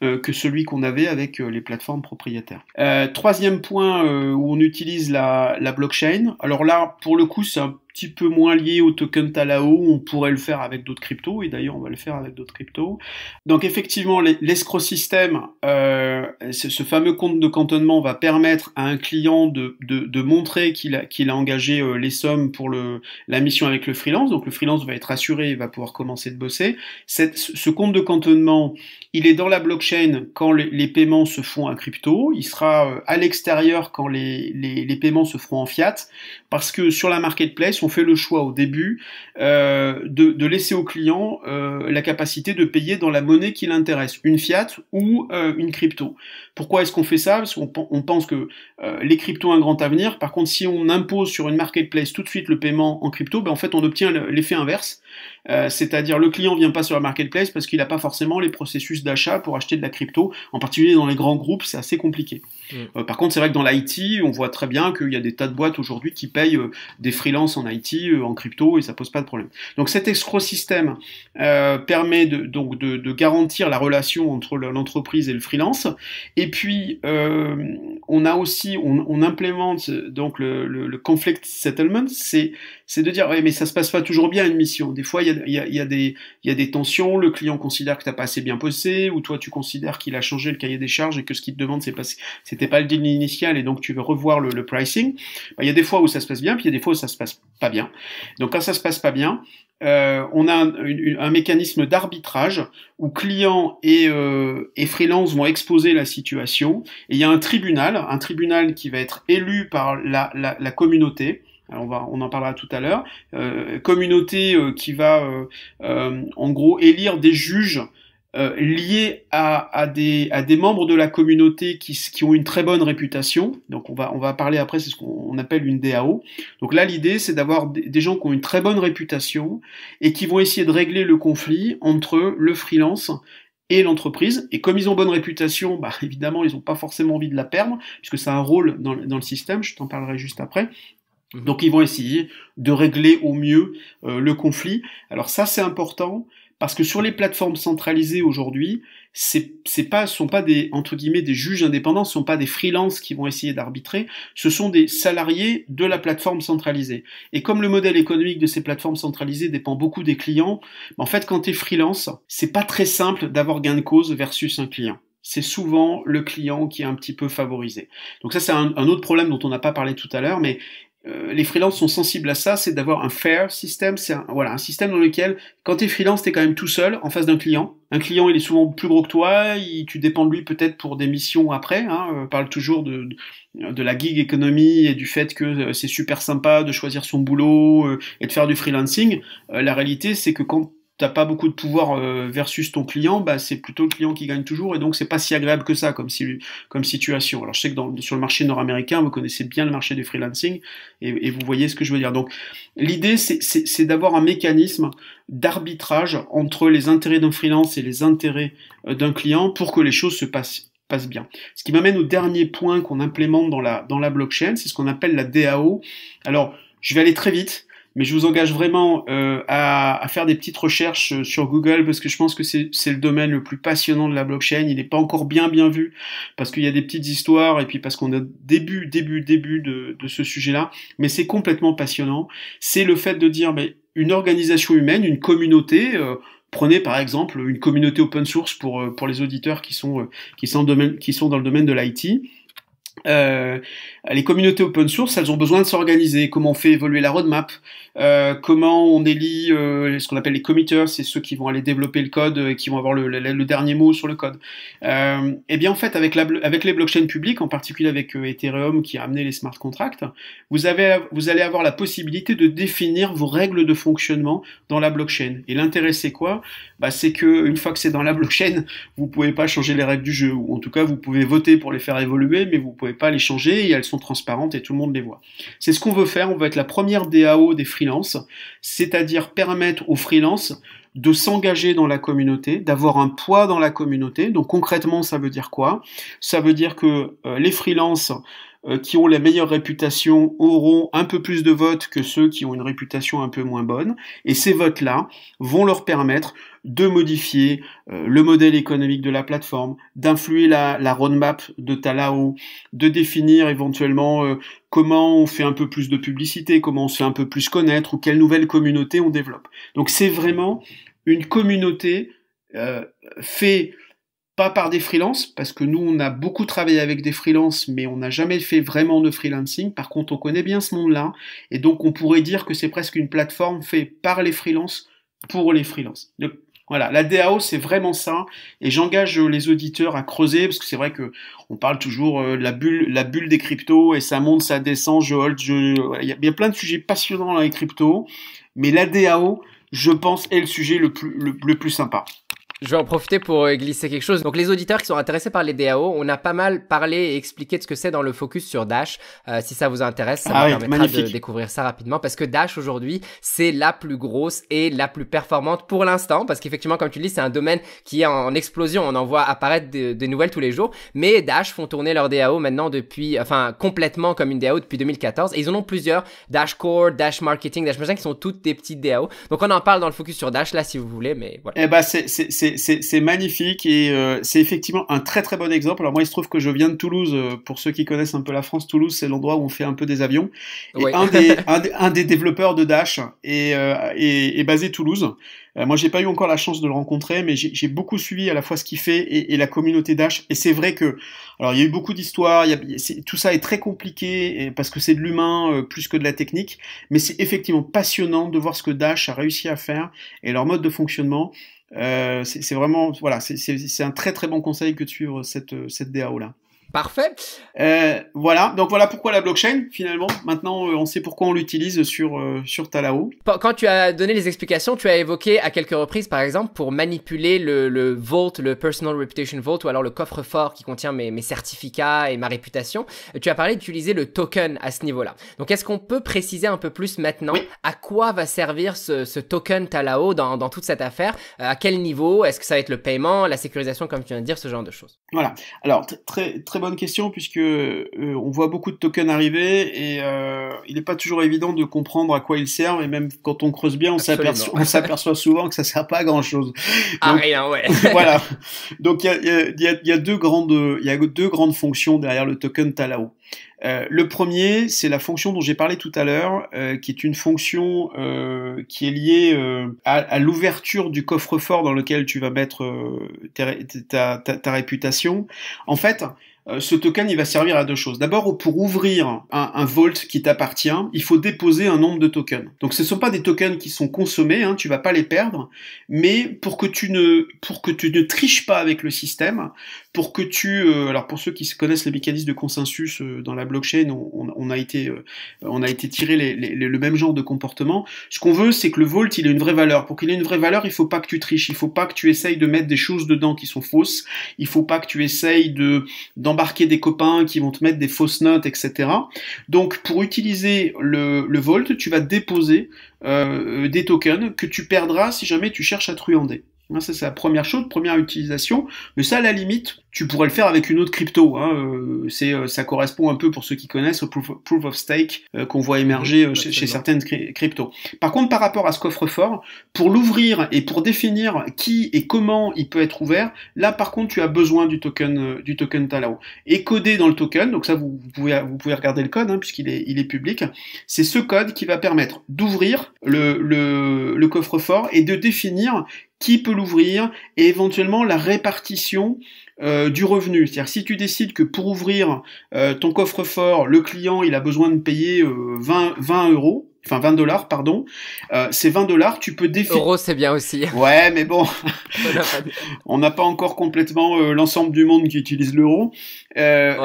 euh, que celui qu'on avait avec euh, les plateformes propriétaires. Euh, troisième point où on utilise la, blockchain. Alors là, pour le coup, c'est petit peu moins lié au token Talao, on pourrait le faire avec d'autres cryptos, et d'ailleurs on va le faire avec d'autres cryptos. Donc effectivement, l'escroc système, euh, ce fameux compte de cantonnement va permettre à un client de, montrer qu'il a, qu'il a engagé euh, les sommes pour le, la mission avec le freelance, donc le freelance va être assuré, il va pouvoir commencer de bosser. ce compte de cantonnement, il est dans la blockchain quand les, paiements se font en crypto, il sera euh, à l'extérieur quand les, les paiements se feront en fiat, parce que sur la marketplace, on fait le choix au début euh, de, laisser au client euh, la capacité de payer dans la monnaie qui l'intéresse, une fiat ou euh, une crypto. Pourquoi est-ce qu'on fait ça Parce qu'on pense que les cryptos ont un grand avenir. Par contre, si on impose sur une marketplace tout de suite le paiement en crypto, ben, en fait, on obtient l'effet inverse euh, c'est-à-dire le client vient pas sur la marketplace parce qu'il n'a pas forcément les processus d'achat pour acheter de la crypto. En particulier dans les grands groupes, c'est assez compliqué. Mm. Euh, par contre, c'est vrai que dans l'IT, on voit très bien qu'il y a des tas de boîtes aujourd'hui qui payent euh, des freelances en IT, en crypto, et ça pose pas de problème. Donc cet escroc-système permet de, donc de, garantir la relation entre l'entreprise et le freelance. Et puis, on a aussi, on, implémente donc le, conflict settlement, c'est de dire, ouais, mais ça se passe pas toujours bien une mission. Des fois, il y a, des tensions, le client considère que tu n'as pas assez bien posé, ou toi, tu considères qu'il a changé le cahier des charges et que ce qu'il te demande, ce n'était pas le deal initial, et donc tu veux revoir le, pricing. Bah, il y a des fois où ça se passe bien, puis il y a des fois où ça se passe pas bien. Donc quand ça se passe pas bien, euh, on a un, mécanisme d'arbitrage où client euh, et, freelance vont exposer la situation. Et il y a un tribunal, un tribunal qui va être élu par la communauté, on, va, on en parlera tout à l'heure. Euh, communauté euh, qui va euh, en gros élire des juges liés à, des, à des membres de la communauté qui, ont une très bonne réputation. Donc on va, on va parler après, c'est ce qu'on appelle une DAO. Donc là l'idée c'est d'avoir des gens qui ont une très bonne réputation et qui vont essayer de régler le conflit entre le freelance et l'entreprise. Et comme ils ont bonne réputation, bah, évidemment, ils n'ont pas forcément envie de la perdre, puisque ça a un rôle dans, dans le système, je t'en parlerai juste après. Mhm. Donc ils vont essayer de régler au mieux euh, le conflit. Alors ça c'est important parce que sur les plateformes centralisées aujourd'hui, c'est pas sont pas des entre guillemets des juges indépendants, ce sont pas des freelances qui vont essayer d'arbitrer, ce sont des salariés de la plateforme centralisée. Et comme le modèle économique de ces plateformes centralisées dépend beaucoup des clients, ben, en fait quand tu es freelance, c'est pas très simple d'avoir gain de cause versus un client c'est souvent le client qui est un petit peu favorisé. Donc ça, c'est un, autre problème dont on n'a pas parlé tout à l'heure, mais euh, les freelances sont sensibles à ça, c'est d'avoir un fair système, c'est voilà, un système dans lequel, quand t'es freelance, t'es quand même tout seul en face d'un client. Un client, il est souvent plus gros que toi, tu dépends de lui peut-être pour des missions après. on hein. euh, parle toujours de, de la gig économie et du fait que euh, c'est super sympa de choisir son boulot et de faire du freelancing. la réalité, c'est que quand t'as pas beaucoup de pouvoir euh, versus ton client, bah, c'est plutôt le client qui gagne toujours et donc c'est pas si agréable que ça comme, comme situation. Alors je sais que sur le marché nord-américain, vous connaissez bien le marché du freelancing et, vous voyez ce que je veux dire. Donc l'idée c'est d'avoir un mécanisme d'arbitrage entre les intérêts d'un freelance et les intérêts euh, d'un client pour que les choses se passent bien. Ce qui m'amène au dernier point qu'on implémente dans la, dans la blockchain, c'est ce qu'on appelle la DAO. Alors, je vais aller très vite mais je vous engage vraiment euh, à, faire des petites recherches euh, sur Google parce que je pense que c'est le domaine le plus passionnant de la blockchain. Il n'est pas encore bien bien vu parce qu'il y a des petites histoires et puis parce qu'on a début, début, début de, ce sujet-là. Mais c'est complètement passionnant. C'est le fait de dire, mais ben, une organisation humaine, une communauté. Euh, prenez par exemple une communauté open source pour, pour les auditeurs qui sont, domaine, qui sont dans le domaine de l'IT euh, les communautés open source, elles ont besoin de s'organiser. Comment on fait évoluer la roadmap euh, Comment on élit euh, ce qu'on appelle les committers, c'est ceux qui vont aller développer le code et qui vont avoir le, dernier mot sur le code. et euh, eh bien en fait, avec, la, avec les blockchains publics, en particulier avec euh, Ethereum qui a amené les smart contracts, vous, avez, vous allez avoir la possibilité de définir vos règles de fonctionnement dans la blockchain. Et l'intérêt c'est quoi bah, C'est que une fois que c'est dans la blockchain, vous pouvez pas changer les règles du jeu, ou en tout cas vous pouvez voter pour les faire évoluer, mais vous pouvez pas les changer et elles sont transparentes et tout le monde les voit. C'est ce qu'on veut faire, on veut être la première DAO des freelances, c'est-à-dire permettre aux freelances de s'engager dans la communauté, d'avoir un poids dans la communauté. Donc concrètement, ça veut dire quoi Ça veut dire que euh, les freelances euh, qui ont la meilleure réputation auront un peu plus de votes que ceux qui ont une réputation un peu moins bonne, et ces votes-là vont leur permettre de modifier euh, le modèle économique de la plateforme, d'influer la, roadmap de Talao, de définir éventuellement euh, comment on fait un peu plus de publicité, comment on se fait un peu plus connaître, ou quelle nouvelle communauté on développe. Donc c'est vraiment une communauté euh, pas par des freelances, parce que nous, on a beaucoup travaillé avec des freelances, mais on n'a jamais fait vraiment de freelancing. Par contre, on connaît bien ce monde-là, et donc on pourrait dire que c'est presque une plateforme faite par les freelances pour les freelances. Donc, voilà, la DAO, c'est vraiment ça, et j'engage les auditeurs à creuser, parce que c'est vrai que on parle toujours de euh, la bulle, la bulle des cryptos, et ça monte, ça descend, je hold, je... Il y a plein de sujets passionnants dans les cryptos, mais la DAO, je pense, est le sujet le plus, le plus sympa. Je vais en profiter pour euh, glisser quelque chose. Donc les auditeurs qui sont intéressés par les DAO, on a pas mal parlé et expliqué de ce que c'est dans le focus sur Dash. Euh, si ça vous intéresse, ça ah permettra de découvrir ça rapidement parce que Dash aujourd'hui, c'est la plus grosse et la plus performante pour l'instant parce qu'effectivement, comme tu le dis, c'est un domaine qui est en explosion. On en voit apparaître des nouvelles tous les jours, mais Dash font tourner leur DAO maintenant depuis, enfin complètement comme une DAO depuis 2014. Et ils en ont plusieurs, Dash Core, Dash Marketing, Dash Machine qui sont toutes des petites DAO. Donc on en parle dans le focus sur Dash là si vous voulez, mais voilà. Eh ben, c'est c'est magnifique et euh, c'est effectivement un très très bon exemple. Alors moi, il se trouve que je viens de Toulouse. Euh, pour ceux qui connaissent un peu la France, Toulouse, c'est l'endroit où on fait un peu des avions. Et un, des, développeurs de Dash est, euh, est, basé Toulouse. moi, j'ai pas eu encore la chance de le rencontrer, mais j'ai beaucoup suivi à la fois ce qu'il fait et, la communauté Dash. Et c'est vrai que, alors, il y a eu beaucoup d'histoires. Tout ça est très compliqué parce que c'est de l'humain plus que de la technique. Mais c'est effectivement passionnant de voir ce que Dash a réussi à faire et leur mode de fonctionnement. Euh, c'est vraiment, voilà, c'est un très très bon conseil que de suivre cette, euh, cette DAO là. Parfait. Euh, voilà, donc voilà pourquoi la blockchain finalement. Maintenant, euh, on sait pourquoi on l'utilise sur euh, sur Talao. Quand tu as donné les explications, tu as évoqué à quelques reprises, par exemple, pour manipuler le, vote, vault, le personal reputation vault, ou alors le coffre-fort qui contient mes, certificats et ma réputation. Tu as parlé d'utiliser le token à ce niveau-là. Donc, est-ce qu'on peut préciser un peu plus maintenant à quoi va servir ce, token Talao dans, dans toute cette affaire À quel niveau Est-ce que ça va être le paiement, la sécurisation, comme tu viens de dire, ce genre de choses Voilà. Alors, très très bonne question puisque euh, on voit beaucoup de tokens arriver et euh, il n'est pas toujours évident de comprendre à quoi ils servent et même quand on creuse bien, on s'aperçoit souvent que ça sert pas à grand chose. À Donc, rien, ouais. voilà. Donc il y a, y a, deux grandes, il y a deux grandes fonctions derrière le token Talao. Euh, le premier, c'est la fonction dont j'ai parlé tout à l'heure, qui est une fonction qui est liée à, l'ouverture du coffre-fort dans lequel tu vas mettre ta, ta, ta, réputation. En fait, euh, ce token, il va servir à deux choses. D'abord, pour ouvrir un, un vault qui t'appartient, il faut déposer un nombre de tokens. Donc, ce ne sont pas des tokens qui sont consommés, tu hein, tu vas pas les perdre, mais pour pour que tu ne triches pas avec le système, pour que tu, euh, alors pour ceux qui connaissent les mécanismes de consensus euh, dans la blockchain, on, on a été, euh, on a été tiré le même genre de comportement. Ce qu'on veut, c'est que le vault, il ait une vraie valeur. Pour qu'il ait une vraie valeur, il faut pas que tu triches, il faut pas que tu essayes de mettre des choses dedans qui sont fausses, il faut pas que tu essayes de d'embarquer des copains qui vont te mettre des fausses notes, etc. Donc pour utiliser le, le vault, tu vas déposer des tokens que tu perdras si jamais tu cherches à truander. Ça, c'est la première chose, première utilisation. Mais ça, à la limite, tu pourrais le faire avec une autre crypto. Hein, euh, c'est, euh, ça correspond un peu, pour ceux qui connaissent, au proof, of stake euh, qu'on voit émerger chez, certaines cryptos. Par contre, par rapport à ce coffre-fort, pour l'ouvrir et pour définir qui et comment il peut être ouvert, là, par contre, tu as besoin du token, du token Talao. Et codé dans le token, donc ça, vous, pouvez, vous pouvez regarder le code, hein, puisqu'il est, il est public, c'est ce code qui va permettre d'ouvrir le, le, le coffre-fort et de définir qui peut l'ouvrir et éventuellement la répartition euh, du revenu. C'est-à-dire si tu décides que pour ouvrir euh, ton coffre-fort, le client il a besoin de payer 20 euh, euros, enfin 20 dollars, pardon. Euh, ces 20 dollars, tu peux définir. L'euro, c'est bien aussi. Ouais, mais bon, on n'a pas encore complètement euh, l'ensemble du monde qui utilise l'euro. Euh,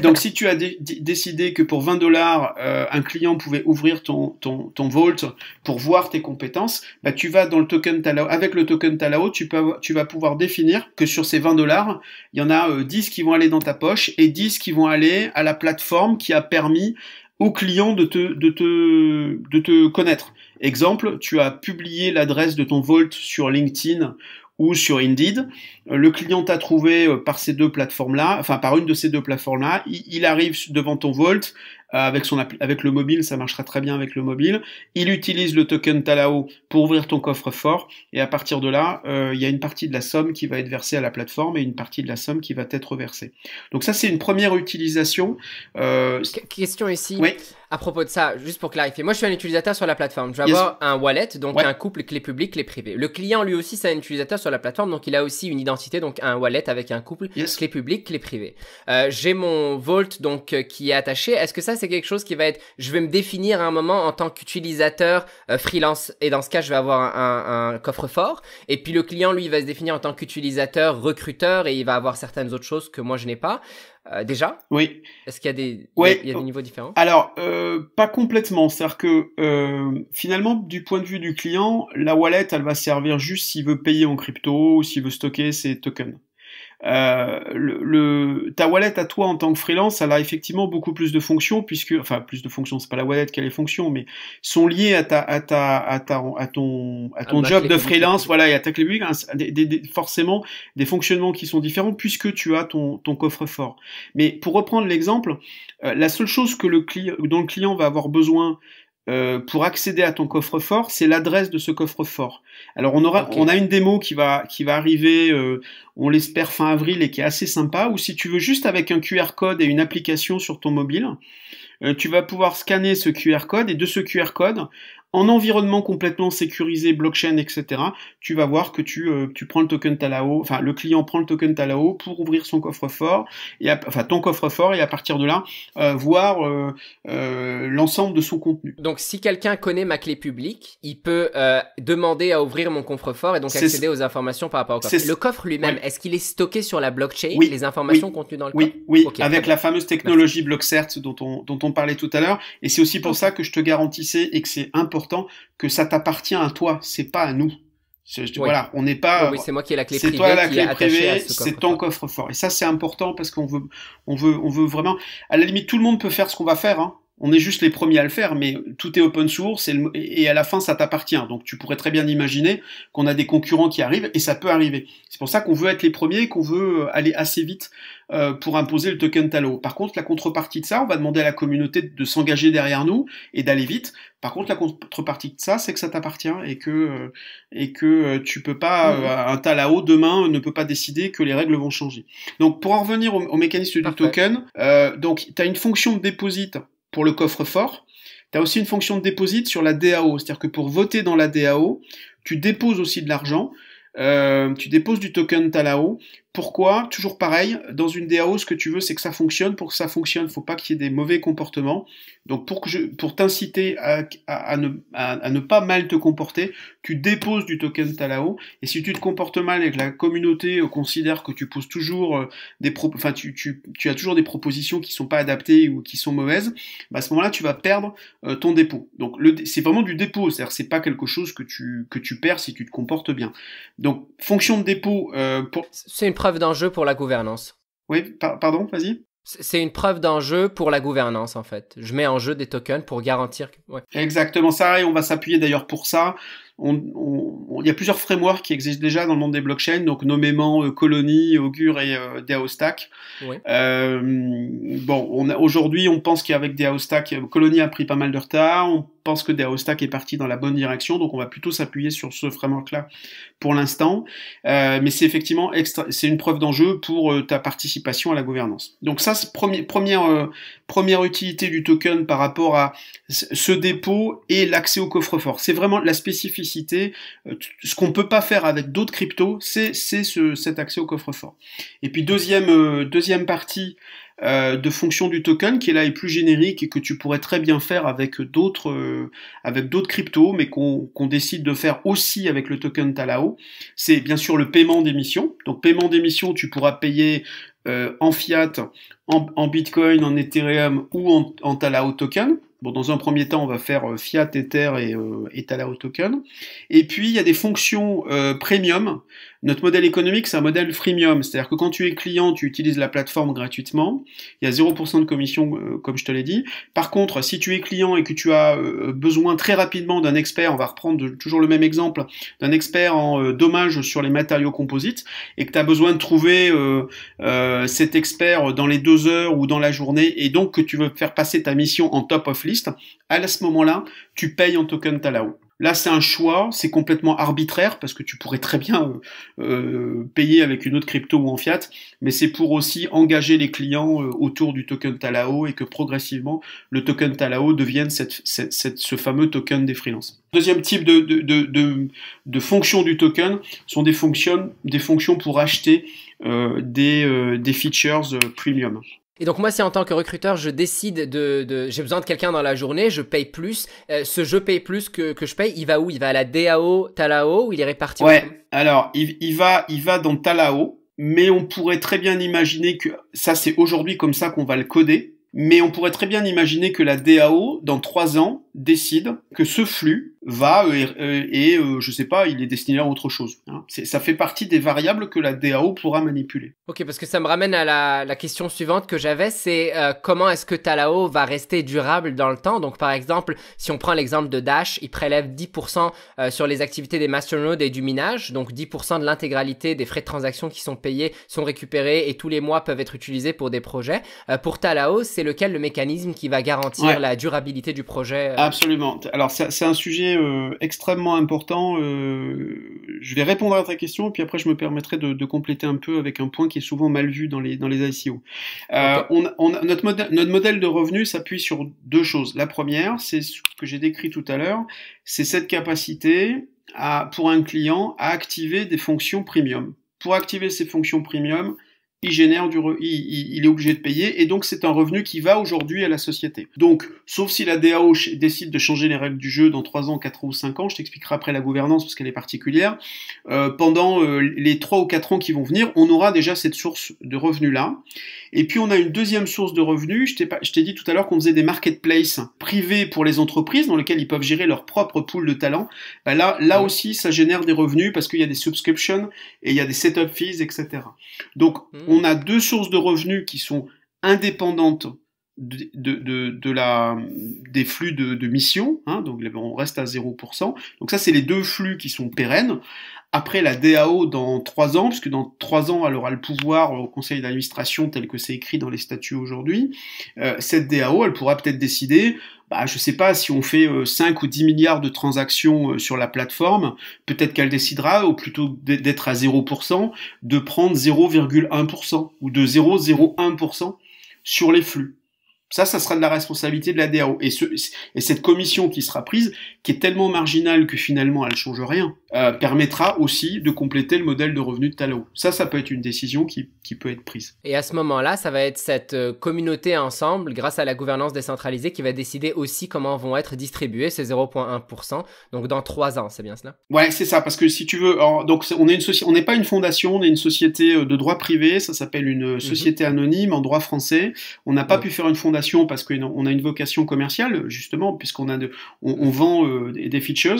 donc, si tu as décidé que pour 20 dollars, euh, un client pouvait ouvrir ton, ton, ton Vault pour voir tes compétences, bah, tu vas dans le token Talao. Avec le token Talao, tu, peux, tu vas pouvoir définir que sur ces 20 dollars, il y en a 10 euh, qui vont aller dans ta poche et 10 qui vont aller à la plateforme qui a permis au client de te, de te, de te connaître. Exemple, tu as publié l'adresse de ton Volt sur LinkedIn ou sur Indeed. Le client t'a trouvé euh, par ces deux plateformes-là, enfin par une de ces deux plateformes-là. Il arrive devant ton Volt euh, avec, son, avec le mobile, ça marchera très bien avec le mobile. Il utilise le token Talao pour ouvrir ton coffre-fort, et à partir de là, euh, il y a une partie de la somme qui va être versée à la plateforme et une partie de la somme qui va être versée. Donc ça, c'est une première utilisation. Euh, question ici. Oui à propos de ça, juste pour clarifier, moi je suis un utilisateur sur la plateforme. Je vais avoir un wallet, donc un couple clé publique, clé privée. Le client lui aussi c'est un utilisateur sur la plateforme, donc il a aussi une identité, donc un wallet avec un couple clé publique, clé privée. Euh, j'ai mon Vault donc euh, qui est attaché. Est-ce que ça c'est quelque chose qui va être, je vais me définir à un moment en tant qu'utilisateur euh, freelance et dans ce cas je vais avoir un, coffre-fort et puis le client lui va se définir en tant qu'utilisateur recruteur et il va avoir certaines autres choses que moi je n'ai pas. Euh, déjà Oui. Est-ce qu'il y a des, des niveaux différents Alors, euh, pas complètement. C'est-à-dire que euh, finalement, du point de vue du client, la wallet, elle va servir juste s'il veut payer en crypto ou s'il veut stocker ses tokens. Euh, le, le, ta wallet à toi en tant que freelance, elle a effectivement beaucoup plus de fonctions, puisque, enfin, plus de fonctions, c'est pas la wallet qui a les fonctions, mais sont liées à ta, à ta, à ton, à ton job de freelance, voilà, et à ta clé hein, forcément des fonctionnements qui sont différents puisque tu as ton, ton coffre-fort. Mais pour reprendre l'exemple, euh, la seule chose que le client, dont le client va avoir besoin, euh, pour accéder à ton coffre-fort, c'est l'adresse de ce coffre-fort. Alors on aura, on a une démo qui va, qui va arriver, euh, on l'espère fin avril et qui est assez sympa. Ou si tu veux juste avec un QR code et une application sur ton mobile, euh, tu vas pouvoir scanner ce QR code et de ce QR code, en environnement complètement sécurisé, blockchain, etc., tu vas voir que tu, euh, tu prends le token Talao, enfin le client prend le token Talao pour ouvrir son coffre-fort, et enfin ton coffre-fort, et à partir de là, euh, voir euh, l'ensemble de son contenu. Donc si quelqu'un connaît ma clé publique, il peut demander à ouvrir mon coffre-fort et donc accéder aux informations par rapport au coffre. Le coffre lui-même, est-ce qu'il est stocké sur la blockchain, les informations contenues dans le coffre Oui, oui, avec la fameuse technologie BlockCert dont on, dont on parlait tout à l'heure, et c'est aussi pour ça que je te garantissais et que c'est important que ça t'appartient à toi, c'est pas à nous. Voilà, on n'est pas. c'est moi qui ai la clé privée. C'est toi la clé privée, c'est ton coffre-fort. Et ça, c'est important parce qu'on veut, on veut, on veut vraiment. À la limite, tout le monde peut faire ce qu'on va faire. Hein on est juste les premiers à le faire, mais tout est open source et, à la fin, ça t'appartient. Donc tu pourrais très bien imaginer qu'on a des concurrents qui arrivent et ça peut arriver. C'est pour ça qu'on veut être les premiers, et qu'on veut euh, aller assez vite euh, pour imposer le token Talo. Par contre, la contrepartie de ça, on va demander à la communauté de, s'engager derrière nous et d'aller vite. Par contre, la contrepartie de ça, c'est que ça t'appartient et que euh, et que tu peux pas mmh. un Talao demain ne peut pas décider que les règles vont changer. Donc pour en revenir au, mécanisme du token, donc tu as une fonction de déposite pour le coffre-fort. Tu as aussi une fonction de déposite sur la DAO, c'est-à-dire que pour voter dans la DAO, tu déposes aussi de l'argent, euh, tu déposes du token Talao pourquoi Toujours pareil, dans une DAO, ce que tu veux, c'est que ça fonctionne. Pour que ça fonctionne, il ne faut pas qu'il y ait des mauvais comportements. Donc, pour, que je, pour t'inciter à, ne, pas mal te comporter, tu déposes du token Talao. Et si tu te comportes mal et que la communauté euh, considère que tu poses toujours euh, des enfin, tu, as toujours des propositions qui ne sont pas adaptées ou qui sont mauvaises, bah, à ce moment-là, tu vas perdre euh, ton dépôt. Donc, c'est vraiment du dépôt. C'est-à-dire, c'est pas quelque chose que tu, perds si tu te comportes bien. Donc, fonction de dépôt pour. C'est preuve d'enjeu pour la gouvernance. Oui, pardon, vas-y. C'est une preuve d'enjeu pour la gouvernance, en fait. Je mets en jeu des tokens pour garantir. Exactement ça, et on va s'appuyer d'ailleurs pour ça on, il y a plusieurs frameworks qui existent déjà dans le monde des blockchains, donc nommément euh, Colony, Augur et euh, DAOstack. Euh, bon, aujourd'hui, on pense qu'avec DAOstack, euh, Colony a pris pas mal de retard. On pense que DAOstack est parti dans la bonne direction, donc on va plutôt s'appuyer sur ce framework-là pour l'instant. mais c'est effectivement c'est une preuve d'enjeu pour ta participation à la gouvernance. Donc ça, c'est première utilité du token par rapport à ce dépôt et l'accès au coffre-fort. C'est vraiment la spécificité euh, ce qu'on ne peut pas faire avec d'autres cryptos, c'est cet accès au coffre-fort. Et puis deuxième, euh, deuxième partie euh, de fonction du token qui est là est plus générique et que tu pourrais très bien faire avec d'autres avec d'autres cryptos mais qu'on décide de faire aussi avec le token Talao c'est bien sûr le paiement d'émission donc paiement d'émission tu pourras payer en fiat en, bitcoin en ethereum ou en Talao token Bon, dans un premier temps, on va faire euh, fiat, Ether et, euh, token. Et puis, il y a des fonctions euh, premium. Notre modèle économique, c'est un modèle freemium. C'est-à-dire que quand tu es client, tu utilises la plateforme gratuitement. Il y a 0% de commission, euh, comme je te l'ai dit. Par contre, si tu es client et que tu as besoin très rapidement d'un expert, on va reprendre toujours le même exemple, d'un expert en dommages sur les matériaux composites, et que tu as besoin de trouver cet expert dans les deux heures ou dans la journée, et donc que tu veux faire passer ta mission en top of à ce moment-là, tu payes en token Talao. Là, c'est un choix, c'est complètement arbitraire parce que tu pourrais très bien euh, euh, payer avec une autre crypto ou en fiat, mais c'est pour aussi engager les clients euh, autour du token Talao et que progressivement le token Talao devienne ce fameux token des freelances. Deuxième type de, de, du token sont des fonctions, des fonctions pour acheter des, des features premium. Et donc moi, si en tant que recruteur, je décide de, de j'ai besoin de quelqu'un dans la journée, je paye plus. Euh, ce je paye plus que, que je paye, il va où Il va à la DAO Talao ou il est réparti Ouais. Alors, il, il, va il va dans Talao, mais on pourrait très bien imaginer que ça c'est aujourd'hui comme ça qu'on va le coder, mais on pourrait très bien imaginer que la DAO dans trois ans décide que ce flux va euh, euh, et, euh, je sais pas, il est destiné à autre chose. Hein. Ça fait partie des variables que la DAO pourra manipuler. Ok, parce que ça me ramène à la, question suivante que j'avais, c'est comment est-ce que Talao va rester durable dans le temps Donc par exemple, si on prend l'exemple de Dash, il prélève 10% sur les activités des masternodes et du minage, donc 10% de l'intégralité des frais de transaction qui sont payés sont récupérés et tous les mois peuvent être utilisés pour des projets. pour Talao, c'est lequel le mécanisme qui va garantir la durabilité du projet Absolument. Alors c'est un sujet euh, extrêmement important. Euh, je vais répondre à ta question, puis après je me permettrai de, compléter un peu avec un point qui est souvent mal vu dans les, dans les ICO. Euh, notre, modèle, de revenu s'appuie sur deux choses. La première, c'est ce que j'ai décrit tout à l'heure, c'est cette capacité à, pour un client à activer des fonctions premium. Pour activer ces fonctions premium, il génère du, il, est obligé de payer et donc c'est un revenu qui va aujourd'hui à la société. Donc, sauf si la DAO décide de changer les règles du jeu dans 3 ans, 4 ou 5 ans, je t'expliquerai après la gouvernance parce qu'elle est particulière, euh, pendant euh, les 3 ou 4 ans qui vont venir, on aura déjà cette source de revenus là et puis on a une deuxième source de revenus. Je t'ai dit tout à l'heure qu'on faisait des marketplaces privés pour les entreprises dans lesquelles ils peuvent gérer leur propre pool de talents. Bah là, là aussi, ça génère des revenus parce qu'il y a des subscriptions et il y a des setup fees, etc. Donc hmm. on a deux sources de revenus qui sont indépendantes de, de, la, des flux de, de hein, donc on reste à 0%. Donc ça, c'est les deux flux qui sont pérennes. Après, la DAO dans trois ans, puisque dans trois ans, elle aura le pouvoir au conseil d'administration tel que c'est écrit dans les statuts aujourd'hui, euh, cette DAO, elle pourra peut-être décider, bah, je sais pas, si on fait 5 euh, ou 10 milliards de transactions euh, sur la plateforme, peut-être qu'elle décidera, ou plutôt d'être à 0%, de prendre 0,1% ou de 0,01% sur les flux. Ça, ça sera de la responsabilité de la DAO. Et, ce, et cette commission qui sera prise, qui est tellement marginale que finalement elle ne change rien. Euh, permettra aussi de compléter le modèle de revenu de Talao. Ça, ça peut être une décision qui, qui peut être prise. Et à ce moment-là, ça va être cette euh, communauté ensemble, grâce à la gouvernance décentralisée, qui va décider aussi comment vont être distribués ces 0,1%, donc dans trois ans, c'est bien cela Ouais, c'est ça, parce que si tu veux, donc on est une on n'est pas une fondation, on est une société euh, de droit privé, ça s'appelle une mhm. société anonyme en droit français. On n'a pas pu faire une fondation parce qu'on a une vocation commerciale, justement, puisqu'on a on, mhm. vend des features.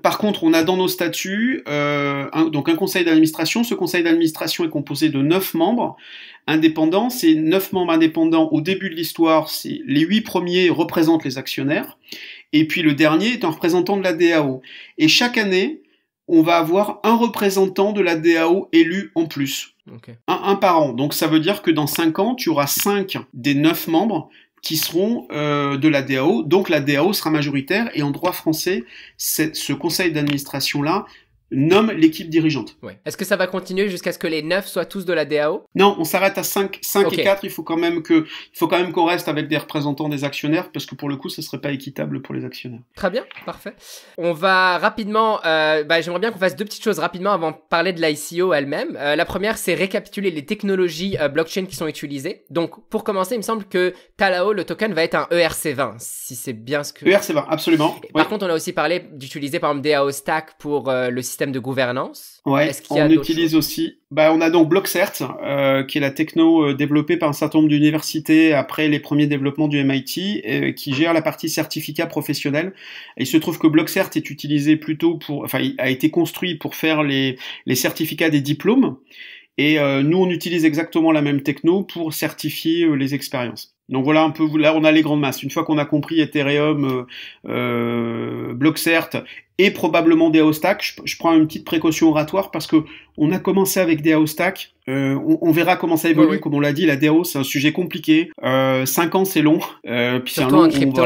par contre, on a dans nos statuts euh, un, donc un conseil d'administration. Ce conseil d'administration est composé de neuf membres indépendants. Ces neuf membres indépendants, au début de l'histoire, les huit premiers représentent les actionnaires, et puis le dernier est un représentant de la DAO. Et chaque année, on va avoir un représentant de la DAO élu en plus. Un, par an. Donc ça veut dire que dans cinq ans, tu auras cinq des neuf membres qui seront euh, de la DAO. Donc la DAO sera majoritaire et en droit français, ce conseil d'administration-là nomme l'équipe dirigeante. Ouais. Est-ce que ça va continuer jusqu'à ce que les 9 soient tous de la DAO Non, on s'arrête à 5, 5 et 4. Il faut quand même que, faut quand même qu'on reste avec des représentants des actionnaires parce que pour le coup, ce serait pas équitable pour les actionnaires. Très bien, parfait. On va rapidement, euh, bah, j'aimerais bien qu'on fasse deux petites choses rapidement avant de parler de l'ICO elle-même. Euh, la première, c'est récapituler les technologies euh, blockchain qui sont utilisées. Donc, pour commencer, il me semble que Talao, le token, va être un ERC20, si c'est bien ce que. ERC20, absolument. Par contre, on a aussi parlé d'utiliser par exemple DAO Stack pour le système de gouvernance. Ouais, y a on utilise aussi. Bah, on a donc BlockCert, euh, qui est la techno euh, développée par un certain nombre d'universités après les premiers développements du MIT, euh, qui gère la partie certificat professionnel. Et il se trouve que BlockCert est utilisé plutôt pour, enfin, a été construit pour faire les, certificats des diplômes. Et nous, on utilise exactement la même techno pour certifier les expériences. Donc voilà un peu, là on a les grandes masses. Une fois qu'on a compris Ethereum, euh, BlockCert et probablement des stack Je, prends une petite précaution oratoire parce que on a commencé avec des stack euh, on, verra comment ça évolue. Comme on l'a dit, la DAO, c'est un sujet compliqué. Euh, cinq ans, c'est long. Euh, puis surtout en crypto.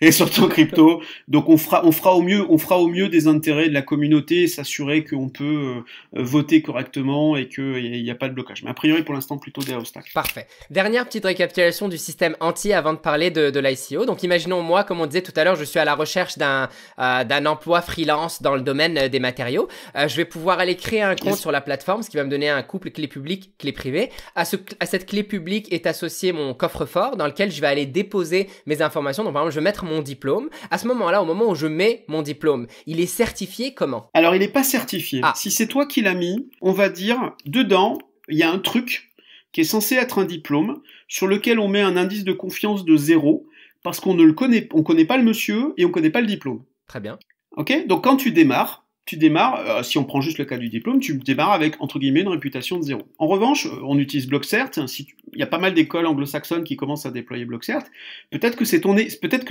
et surtout en crypto. Donc on fera, on fera au mieux, on fera au mieux des intérêts de la communauté, et s'assurer qu'on peut voter correctement et qu'il n'y a, pas de blocage. Mais a priori, pour l'instant, plutôt des stack Parfait. Dernière petite récapitulation du système anti avant de parler de, l'ICO. Donc imaginons moi, comme on disait tout à l'heure, je suis à la recherche d'un d'un emploi freelance dans le domaine euh, des matériaux, euh, je vais pouvoir aller créer un compte sur la plateforme, ce qui va me donner un couple clé publique, clé privée. À, cette clé publique est associé mon coffre-fort dans lequel je vais aller déposer mes informations. Donc par exemple, je vais mettre mon diplôme. À ce moment-là, au moment où je mets mon diplôme, il est certifié comment Alors il n'est pas certifié. Ah. Si c'est toi qui l'as mis, on va dire dedans, il y a un truc qui est censé être un diplôme sur lequel on met un indice de confiance de zéro parce qu'on ne le connaît, on connaît pas le monsieur et on ne connaît pas le diplôme. Très bien. Ok Donc quand tu démarres, tu démarres, euh, si on prend juste le cas du diplôme, tu démarres avec, entre guillemets, une réputation de zéro. En revanche, euh, on utilise BlockCert, hein, il y a pas mal d'écoles anglo-saxonnes qui commencent à déployer BlockCert, peut-être que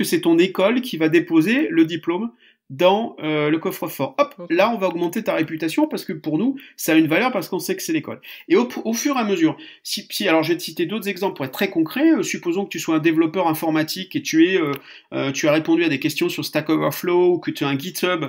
c'est ton école qui va déposer le diplôme dans euh, le coffre-fort. Hop, là, on va augmenter ta réputation parce que pour nous, ça a une valeur parce qu'on sait que c'est l'école. Et au, fur et à mesure, si, si alors je vais te citer d'autres exemples pour être très concret, euh, supposons que tu sois un développeur informatique et tu es, euh, tu as répondu à des questions sur Stack Overflow ou que tu as un GitHub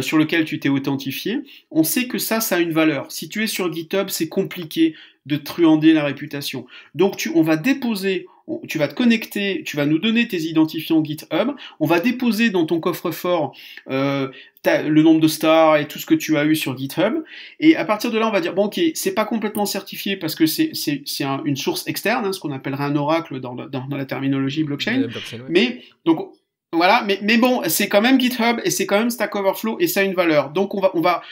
sur lequel tu t'es authentifié, on sait que ça, ça a une valeur. Si tu es sur GitHub, c'est compliqué de truander la réputation. Donc, tu, on va déposer tu vas te connecter, tu vas nous donner tes identifiants GitHub, on va déposer dans ton coffre-fort euh, le nombre de stars et tout ce que tu as eu sur GitHub. Et à partir de là, on va dire, bon, ok, c'est pas complètement certifié parce que c'est une source externe, hein, ce qu'on appellerait un oracle dans, la, terminologie blockchain. Mais donc, voilà, mais, mais bon, c'est quand même GitHub et c'est quand même Stack Overflow et ça a une valeur. Donc, on va, on va,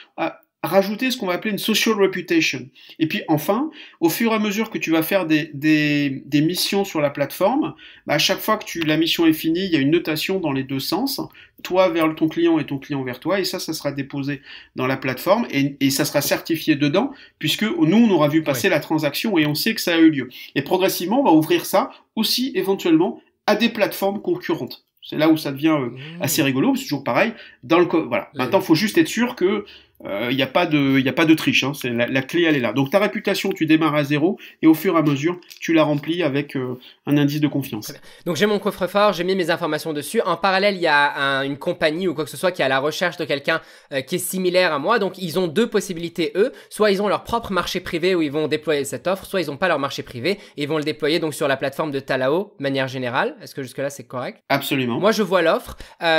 rajouter ce qu'on va appeler une social reputation. Et puis enfin, au fur et à mesure que tu vas faire des, des, des missions sur la plateforme, bah à chaque fois que tu, la mission est finie, il y a une notation dans les deux sens, toi vers ton client et ton client vers toi, et ça, ça sera déposé dans la plateforme et, et ça sera certifié dedans, puisque nous, on aura vu passer la transaction et on sait que ça a eu lieu. Et progressivement, on va ouvrir ça aussi éventuellement à des plateformes concurrentes. C'est là où ça devient euh, mmh. assez rigolo, c'est toujours pareil. Dans le voilà. Maintenant, faut juste être sûr que il euh, n'y a pas de, y a pas de triche. Hein, la, la, clé, elle est là. Donc ta réputation, tu démarres à zéro et au fur et à mesure, tu la remplis avec euh, un indice de confiance. Donc j'ai mon coffre-fort, j'ai mis mes informations dessus. En parallèle, il y a une compagnie ou quoi que ce soit qui est à la recherche de quelqu'un euh, qui est similaire à moi. Donc ils ont deux possibilités eux. Soit ils ont leur propre marché privé où ils vont déployer cette offre, soit ils n'ont pas leur marché privé et ils vont le déployer donc sur la plateforme de Talao de manière générale. Est-ce que jusque là c'est correct Absolument. Moi je vois l'offre,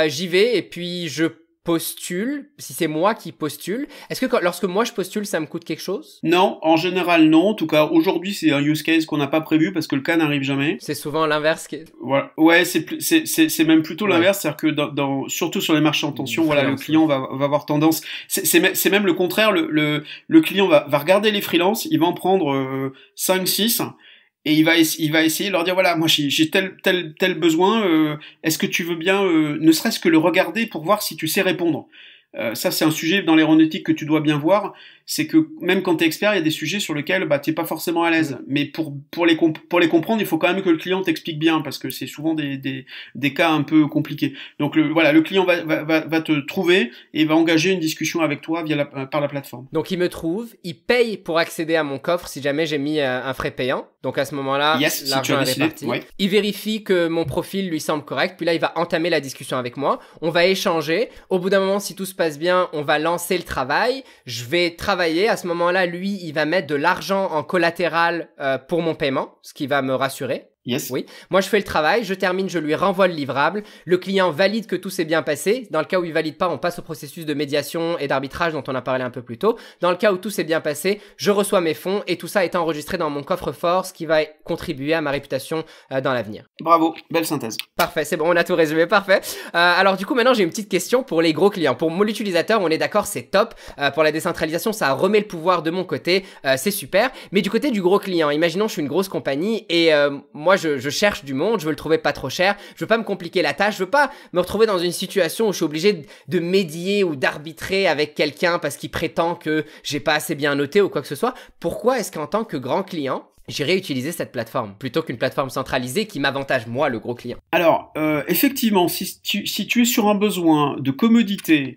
j'y vais et puis je postule, si c'est moi qui postule, est-ce que lorsque moi je postule, ça me coûte quelque chose Non, en général non. En tout cas, aujourd'hui, c'est un use case qu'on n'a pas prévu parce que le cas n'arrive jamais. C'est souvent l'inverse. Qui... Ouais, c'est c'est même plutôt l'inverse, c'est-à-dire que dans, dans, surtout sur les marchés en tension, voilà, le client va, va avoir tendance. C'est même le contraire. Le, le, le client va, va regarder les freelances, il va en prendre 5 euh, 6 et il va, il va essayer de leur dire voilà, moi j'ai tel, tel, tel besoin, euh, est-ce que tu veux bien, euh, ne serait-ce que le regarder pour voir si tu sais répondre euh, Ça, c'est un sujet dans l'aéronautique que tu dois bien voir c'est que même quand tu es expert, il y a des sujets sur lesquels bah, tu pas forcément à l'aise. Mais pour, pour, les pour les comprendre, il faut quand même que le client t'explique bien, parce que c'est souvent des, des, des, cas un peu compliqués. Donc voilà, le client va, va, va, te trouver et va engager une discussion avec toi via par la plateforme. Donc il me trouve, il paye pour accéder à mon coffre si jamais j'ai mis euh, un frais payant. Donc à ce moment-là, yes, l'argent est parti. Il vérifie que mon profil lui semble correct, puis là il va entamer la discussion avec moi. On va échanger. Au bout d'un moment, si tout se passe bien, on va lancer le travail. Je vais travailler à ce moment-là, lui, il va mettre de l'argent en collatéral euh, pour mon paiement, ce qui va me rassurer. Oui. Moi, je fais le travail, je termine, je lui renvoie le livrable. Le client valide que tout s'est bien passé. Dans le cas où il valide pas, on passe au processus de médiation et d'arbitrage dont on a parlé un peu plus tôt. Dans le cas où tout s'est bien passé, je reçois mes fonds et tout ça est enregistré dans mon coffre-fort, ce qui va contribuer à ma réputation euh, dans l'avenir. Bravo, belle synthèse. Parfait, c'est bon, on a tout résumé, parfait. Euh, alors du coup, maintenant, j'ai une petite question pour les gros clients. Pour mon utilisateur, on est d'accord, c'est top. Euh, pour la décentralisation, ça remet le pouvoir de mon côté, c'est super. Mais du côté du gros client, imaginons, je suis une grosse compagnie et moi, moi je, cherche du monde, je veux le trouver pas trop cher, je veux pas me compliquer la tâche, je veux pas me retrouver dans une situation où je suis obligé de, médier ou d'arbitrer avec quelqu'un parce qu'il prétend que j'ai pas assez bien noté ou quoi que ce soit. Pourquoi est-ce qu'en tant que grand client, j'irai utiliser cette plateforme plutôt qu'une plateforme centralisée qui m'avantage moi, le gros client Alors, euh, effectivement, si tu, es sur un besoin de commodité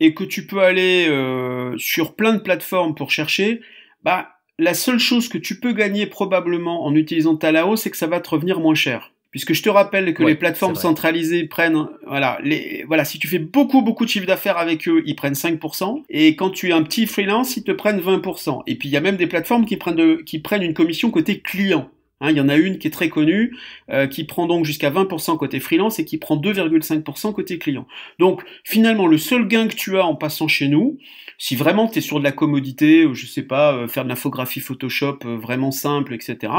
et que tu peux aller euh, sur plein de plateformes pour chercher, bah la seule chose que tu peux gagner probablement en utilisant Talao, c'est que ça va te revenir moins cher. Puisque je te rappelle que les plateformes centralisées prennent, voilà, les, voilà, si tu fais beaucoup, beaucoup de chiffre d'affaires avec eux, ils prennent 5%. Et quand tu es un petit freelance, ils te prennent 20%. Et puis, il y a même des plateformes qui prennent, de, qui prennent une commission côté client. Hein, il y en a une qui est très connue, euh, qui prend donc jusqu'à 20% côté freelance et qui prend 2,5% côté client. Donc finalement, le seul gain que tu as en passant chez nous, si vraiment tu es sur de la commodité, euh, je sais pas, euh, faire de l'infographie Photoshop euh, vraiment simple, etc.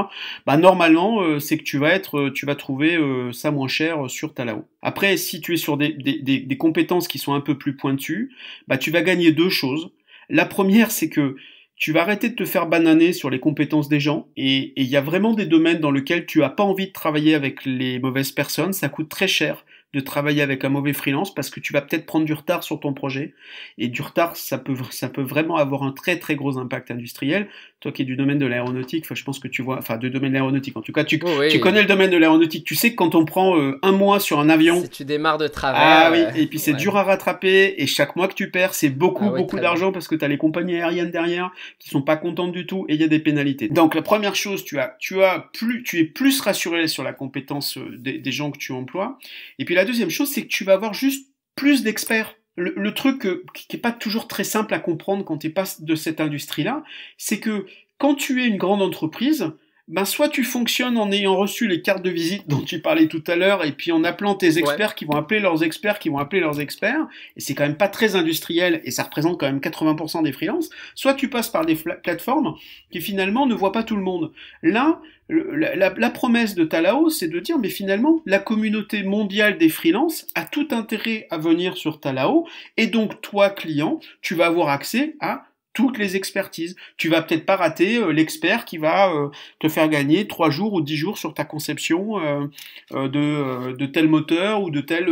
Bah normalement, c'est que tu vas être, tu vas trouver ça moins cher sur Talao. Après, si tu es sur des, des, compétences qui sont un peu plus pointues, bah tu vas gagner deux choses. La première, c'est que tu vas arrêter de te faire bananer sur les compétences des gens et il y a vraiment des domaines dans lesquels tu as pas envie de travailler avec les mauvaises personnes, ça coûte très cher de travailler avec un mauvais freelance parce que tu vas peut-être prendre du retard sur ton projet. Et du retard, ça peut, ça peut vraiment avoir un très très gros impact industriel toi qui es du domaine de l'aéronautique, je pense que tu vois, enfin, du domaine de l'aéronautique, en tout cas, tu, oh, connais le domaine de l'aéronautique. Tu sais que quand on prend euh, un mois sur un avion. tu démarres de travail. Ah euh, et puis c'est dur à rattraper, et chaque mois que tu perds, c'est beaucoup, ah beaucoup d'argent parce que tu as les compagnies aériennes derrière qui sont pas contentes du tout, et il y a des pénalités. Donc, la première chose, tu as, tu as plus, tu es plus rassuré sur la compétence euh, des gens que tu emploies. Et puis, la deuxième chose, c'est que tu vas avoir juste plus d'experts le, truc euh, qui n'est pas toujours très simple à comprendre quand tu es pas de cette industrie-là, c'est que quand tu es une grande entreprise, bah, soit tu fonctionnes en ayant reçu les cartes de visite dont tu parlais tout à l'heure, et puis en appelant tes experts qui vont appeler leurs experts, qui vont appeler leurs experts, et c'est quand même pas très industriel, et ça représente quand même 80% des freelances, soit tu passes par des plateformes qui finalement ne voient pas tout le monde. Là, la, la promesse de Talao, c'est de dire, mais finalement, la communauté mondiale des freelances a tout intérêt à venir sur Talao, et donc toi, client, tu vas avoir accès à toutes les expertises. Tu vas peut-être pas rater euh, l'expert qui va euh, te faire gagner 3 jours ou 10 jours sur ta conception euh, de, tel moteur ou de tel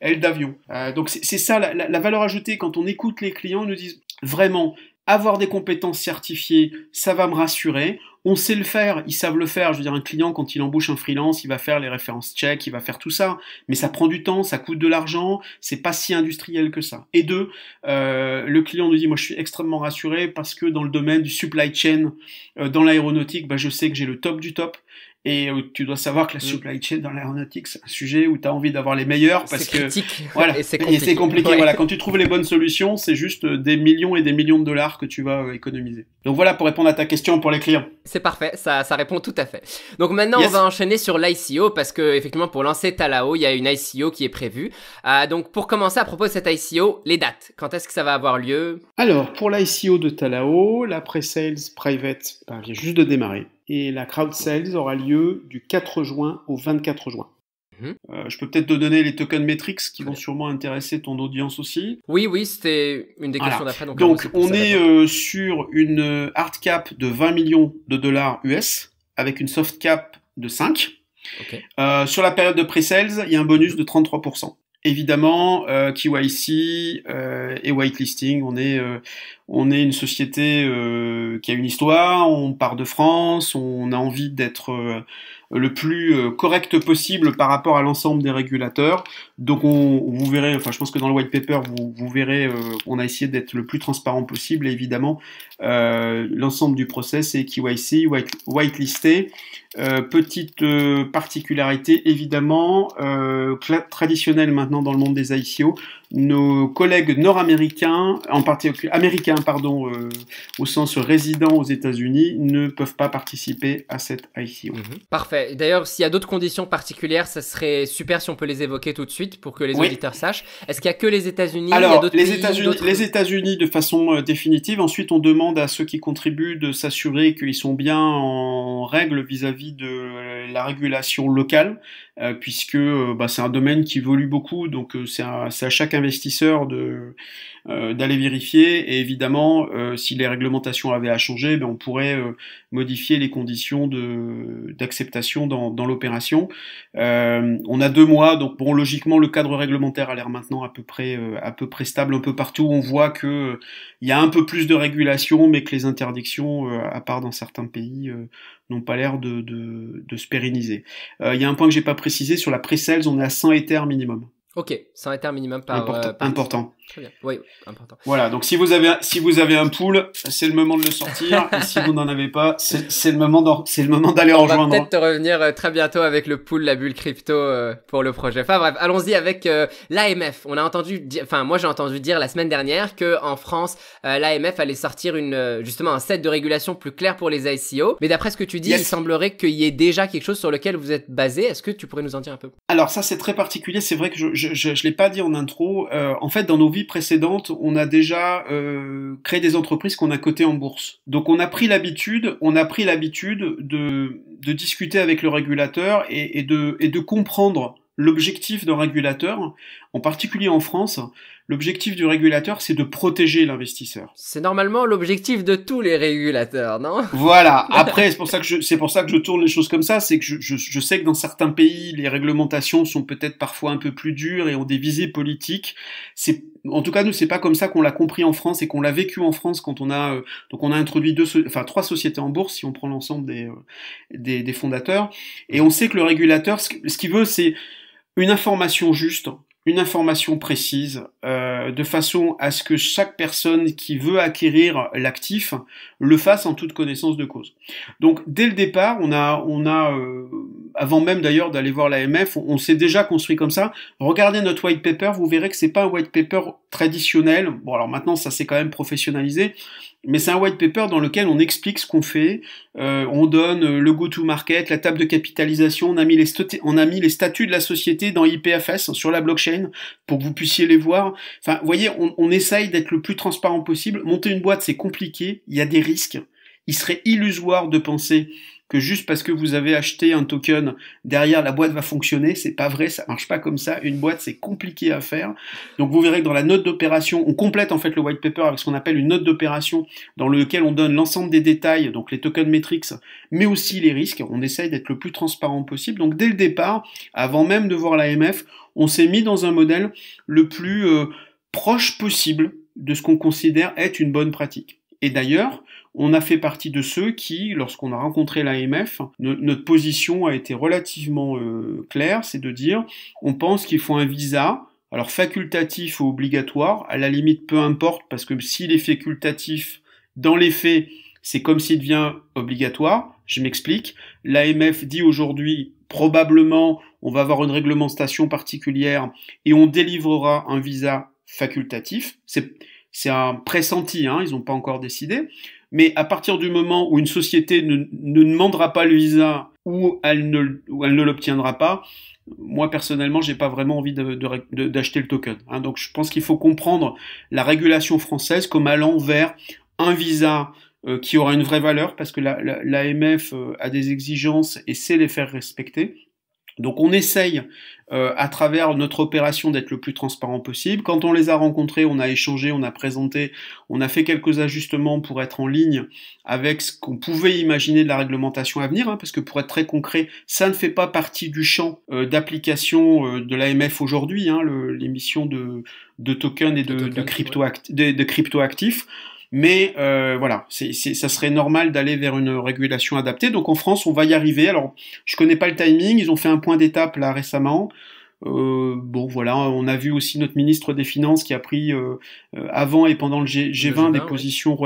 aile d'avion. donc c'est ça la, la, valeur ajoutée quand on écoute les clients, ils nous disent vraiment avoir des compétences certifiées, ça va me rassurer on sait le faire, ils savent le faire. Je veux dire, un client, quand il embauche un freelance, il va faire les références check, il va faire tout ça. Mais ça prend du temps, ça coûte de l'argent, c'est pas si industriel que ça. Et deux, euh, le client nous dit, moi je suis extrêmement rassuré parce que dans le domaine du supply chain, euh, dans l'aéronautique, bah, je sais que j'ai le top du top et tu dois savoir que la mm. supply chain dans l'aéronautique, c'est un sujet où tu as envie d'avoir les meilleurs parce que voilà, et c'est compliqué. Voilà, quand tu trouves les bonnes solutions, c'est juste euh, des millions et des millions de dollars que tu vas euh, économiser. Donc voilà pour répondre à ta question pour les clients. C'est parfait, ça, ça répond tout à fait. Donc maintenant, on va enchaîner sur l'ICO parce que effectivement, pour lancer Talao, il y a une ICO qui est prévue. Euh, donc pour commencer à propos de cette ICO, les dates. Quand est-ce que ça va avoir lieu Alors pour l'ICO de Talao, la pre-sales private bah, vient juste de démarrer et la crowd sales aura lieu du 4 juin au 24 juin. Mhm. Euh, je peux peut-être te donner les tokens metrics qui vont sûrement intéresser ton audience aussi. Oui, oui, c'était une des questions d'après. Donc, on, est euh, sur une euh, hard cap de 20 millions de dollars US avec une soft cap de 5. sur la période de pre-sales, il y a un bonus de 33%. Évidemment, euh, KYC euh, et whitelisting, on est euh, on est une société euh, qui a une histoire, on part de France, on a envie d'être le plus correct possible par rapport à l'ensemble des régulateurs. Donc on, vous verrez, enfin je pense que dans le white paper vous, verrez, on a essayé d'être le plus transparent possible évidemment l'ensemble du process est KYC, white, whitelisté euh, petite euh, particularité, évidemment, euh, traditionnelle maintenant dans le monde des ICO, nos collègues nord-américains, en particulier américains, pardon, euh, au sens résident aux États-Unis, ne peuvent pas participer à cette ICO. Mhm. Parfait. D'ailleurs, s'il y a d'autres conditions particulières, ça serait super si on peut les évoquer tout de suite pour que les auditeurs sachent. Est-ce qu'il y a que les États-Unis Alors, les États-Unis, les États-Unis de façon définitive. Ensuite, on demande à ceux qui contribuent de s'assurer qu'ils sont bien en règle vis-à-vis de euh, la régulation locale, euh, puisque euh, bah, c'est un domaine qui évolue beaucoup, donc c'est à, chaque investisseur de d'aller vérifier. Et évidemment, si les réglementations avaient à changer, ben, on pourrait modifier les conditions de d'acceptation dans, l'opération. on a deux mois, donc bon, logiquement, le cadre réglementaire a l'air maintenant à peu près à peu près stable un peu partout. On voit que il y a un peu plus de régulation, mais que les interdictions, à part dans certains pays, n'ont pas l'air de, de, se pérenniser. Euh, il y a un point que j'ai pas précisé sur la pré on est à 100 éthers minimum. Ok, 100 éthers minimum par. Important. Euh, important. Très bien. Oui, important. Voilà, donc si vous avez, si vous avez un pool, c'est le moment de le sortir. et si vous n'en avez pas, c'est le moment c'est le moment d'aller rejoindre. On va peut-être te revenir euh, très bientôt avec le pool, la bulle crypto euh, pour le projet. Enfin bref, allons-y avec euh, l'AMF. On a entendu, enfin moi j'ai entendu dire la semaine dernière que en France, l'AMF allait sortir une justement un set de régulation plus clair pour les ICO. Mais d'après ce que tu dis, il semblerait qu'il y ait déjà quelque chose sur lequel vous êtes basé. Est-ce que tu pourrais nous en dire un peu Alors ça c'est très particulier. C'est vrai que je je, je, l'ai pas dit en intro. en fait, dans nos vies précédente, précédentes, on a déjà euh, créé des entreprises qu'on a cotées en bourse. Donc on a pris l'habitude, on a pris l'habitude de, discuter avec le régulateur de, et de comprendre l'objectif d'un régulateur, en particulier en France, L'objectif du régulateur, c'est de protéger l'investisseur. C'est normalement l'objectif de tous les régulateurs, non Voilà. Après, c'est pour ça que je, c'est pour ça que je tourne les choses comme ça, c'est que je, je, sais que dans certains pays, les réglementations sont peut-être parfois un peu plus dures et ont des visées politiques. C'est, en tout cas, nous, c'est pas comme ça qu'on l'a compris en France et qu'on l'a vécu en France quand on a, euh, donc on a introduit deux, enfin trois sociétés en bourse si on prend l'ensemble des, euh, des, fondateurs. Et on sait que le régulateur, ce qu'il veut, c'est une information juste une information précise, euh, de façon à ce que chaque personne qui veut acquérir l'actif le fasse en toute connaissance de cause. Donc dès le départ, on a, on a euh, avant même d'ailleurs d'aller voir l'AMF, on, on s'est déjà construit comme ça. Regardez notre white paper, vous verrez que c'est pas un white paper traditionnel. Bon alors maintenant ça s'est quand même professionnalisé, mais c'est un white paper dans lequel on explique ce qu'on fait, euh, on donne euh, le go-to-market, la table de capitalisation, on a, mis les on a mis les statuts de la société dans IPFS, hein, sur la blockchain, pour que vous puissiez les voir. Enfin, vous voyez, on, on essaye d'être le plus transparent possible. Monter une boîte, c'est compliqué, il y a des risques. Il serait illusoire de penser que juste parce que vous avez acheté un token, derrière la boîte va fonctionner. C'est pas vrai, ça marche pas comme ça. Une boîte, c'est compliqué à faire. Donc vous verrez que dans la note d'opération, on complète en fait le white paper avec ce qu'on appelle une note d'opération dans lequel on donne l'ensemble des détails, donc les tokens metrics, mais aussi les risques. On essaye d'être le plus transparent possible. Donc dès le départ, avant même de voir l'AMF, on s'est mis dans un modèle le plus euh, proche possible de ce qu'on considère être une bonne pratique. Et d'ailleurs, on a fait partie de ceux qui, lorsqu'on a rencontré l'AMF, notre position a été relativement euh, claire, c'est de dire, on pense qu'il faut un visa, alors facultatif ou obligatoire, à la limite peu importe, parce que s'il est facultatif, dans les faits, c'est comme s'il devient obligatoire. Je m'explique. L'AMF dit aujourd'hui, probablement, on va avoir une réglementation particulière et on délivrera un visa facultatif. C'est c'est un pressenti, hein, ils n'ont pas encore décidé. Mais à partir du moment où une société ne, demandera pas le visa ou elle ne, l'obtiendra pas, moi personnellement, j'ai pas vraiment envie d'acheter le token. Hein. Donc je pense qu'il faut comprendre la régulation française comme allant vers un visa euh, qui aura une vraie valeur parce que l'AMF euh, a des exigences et sait les faire respecter. Donc on essaye euh, à travers notre opération d'être le plus transparent possible. Quand on les a rencontrés, on a échangé, on a présenté, on a fait quelques ajustements pour être en ligne avec ce qu'on pouvait imaginer de la réglementation à venir, hein, parce que pour être très concret, ça ne fait pas partie du champ euh, d'application euh, de l'AMF aujourd'hui, hein, l'émission de, tokens et de, de crypto actifs. Mais euh, voilà, ça serait normal d'aller vers une régulation adaptée. Donc en France, on va y arriver. Alors, je connais pas le timing. Ils ont fait un point d'étape là récemment. Euh, bon, voilà, on a vu aussi notre ministre des Finances qui a pris euh, euh avant et pendant le G, 20 des positions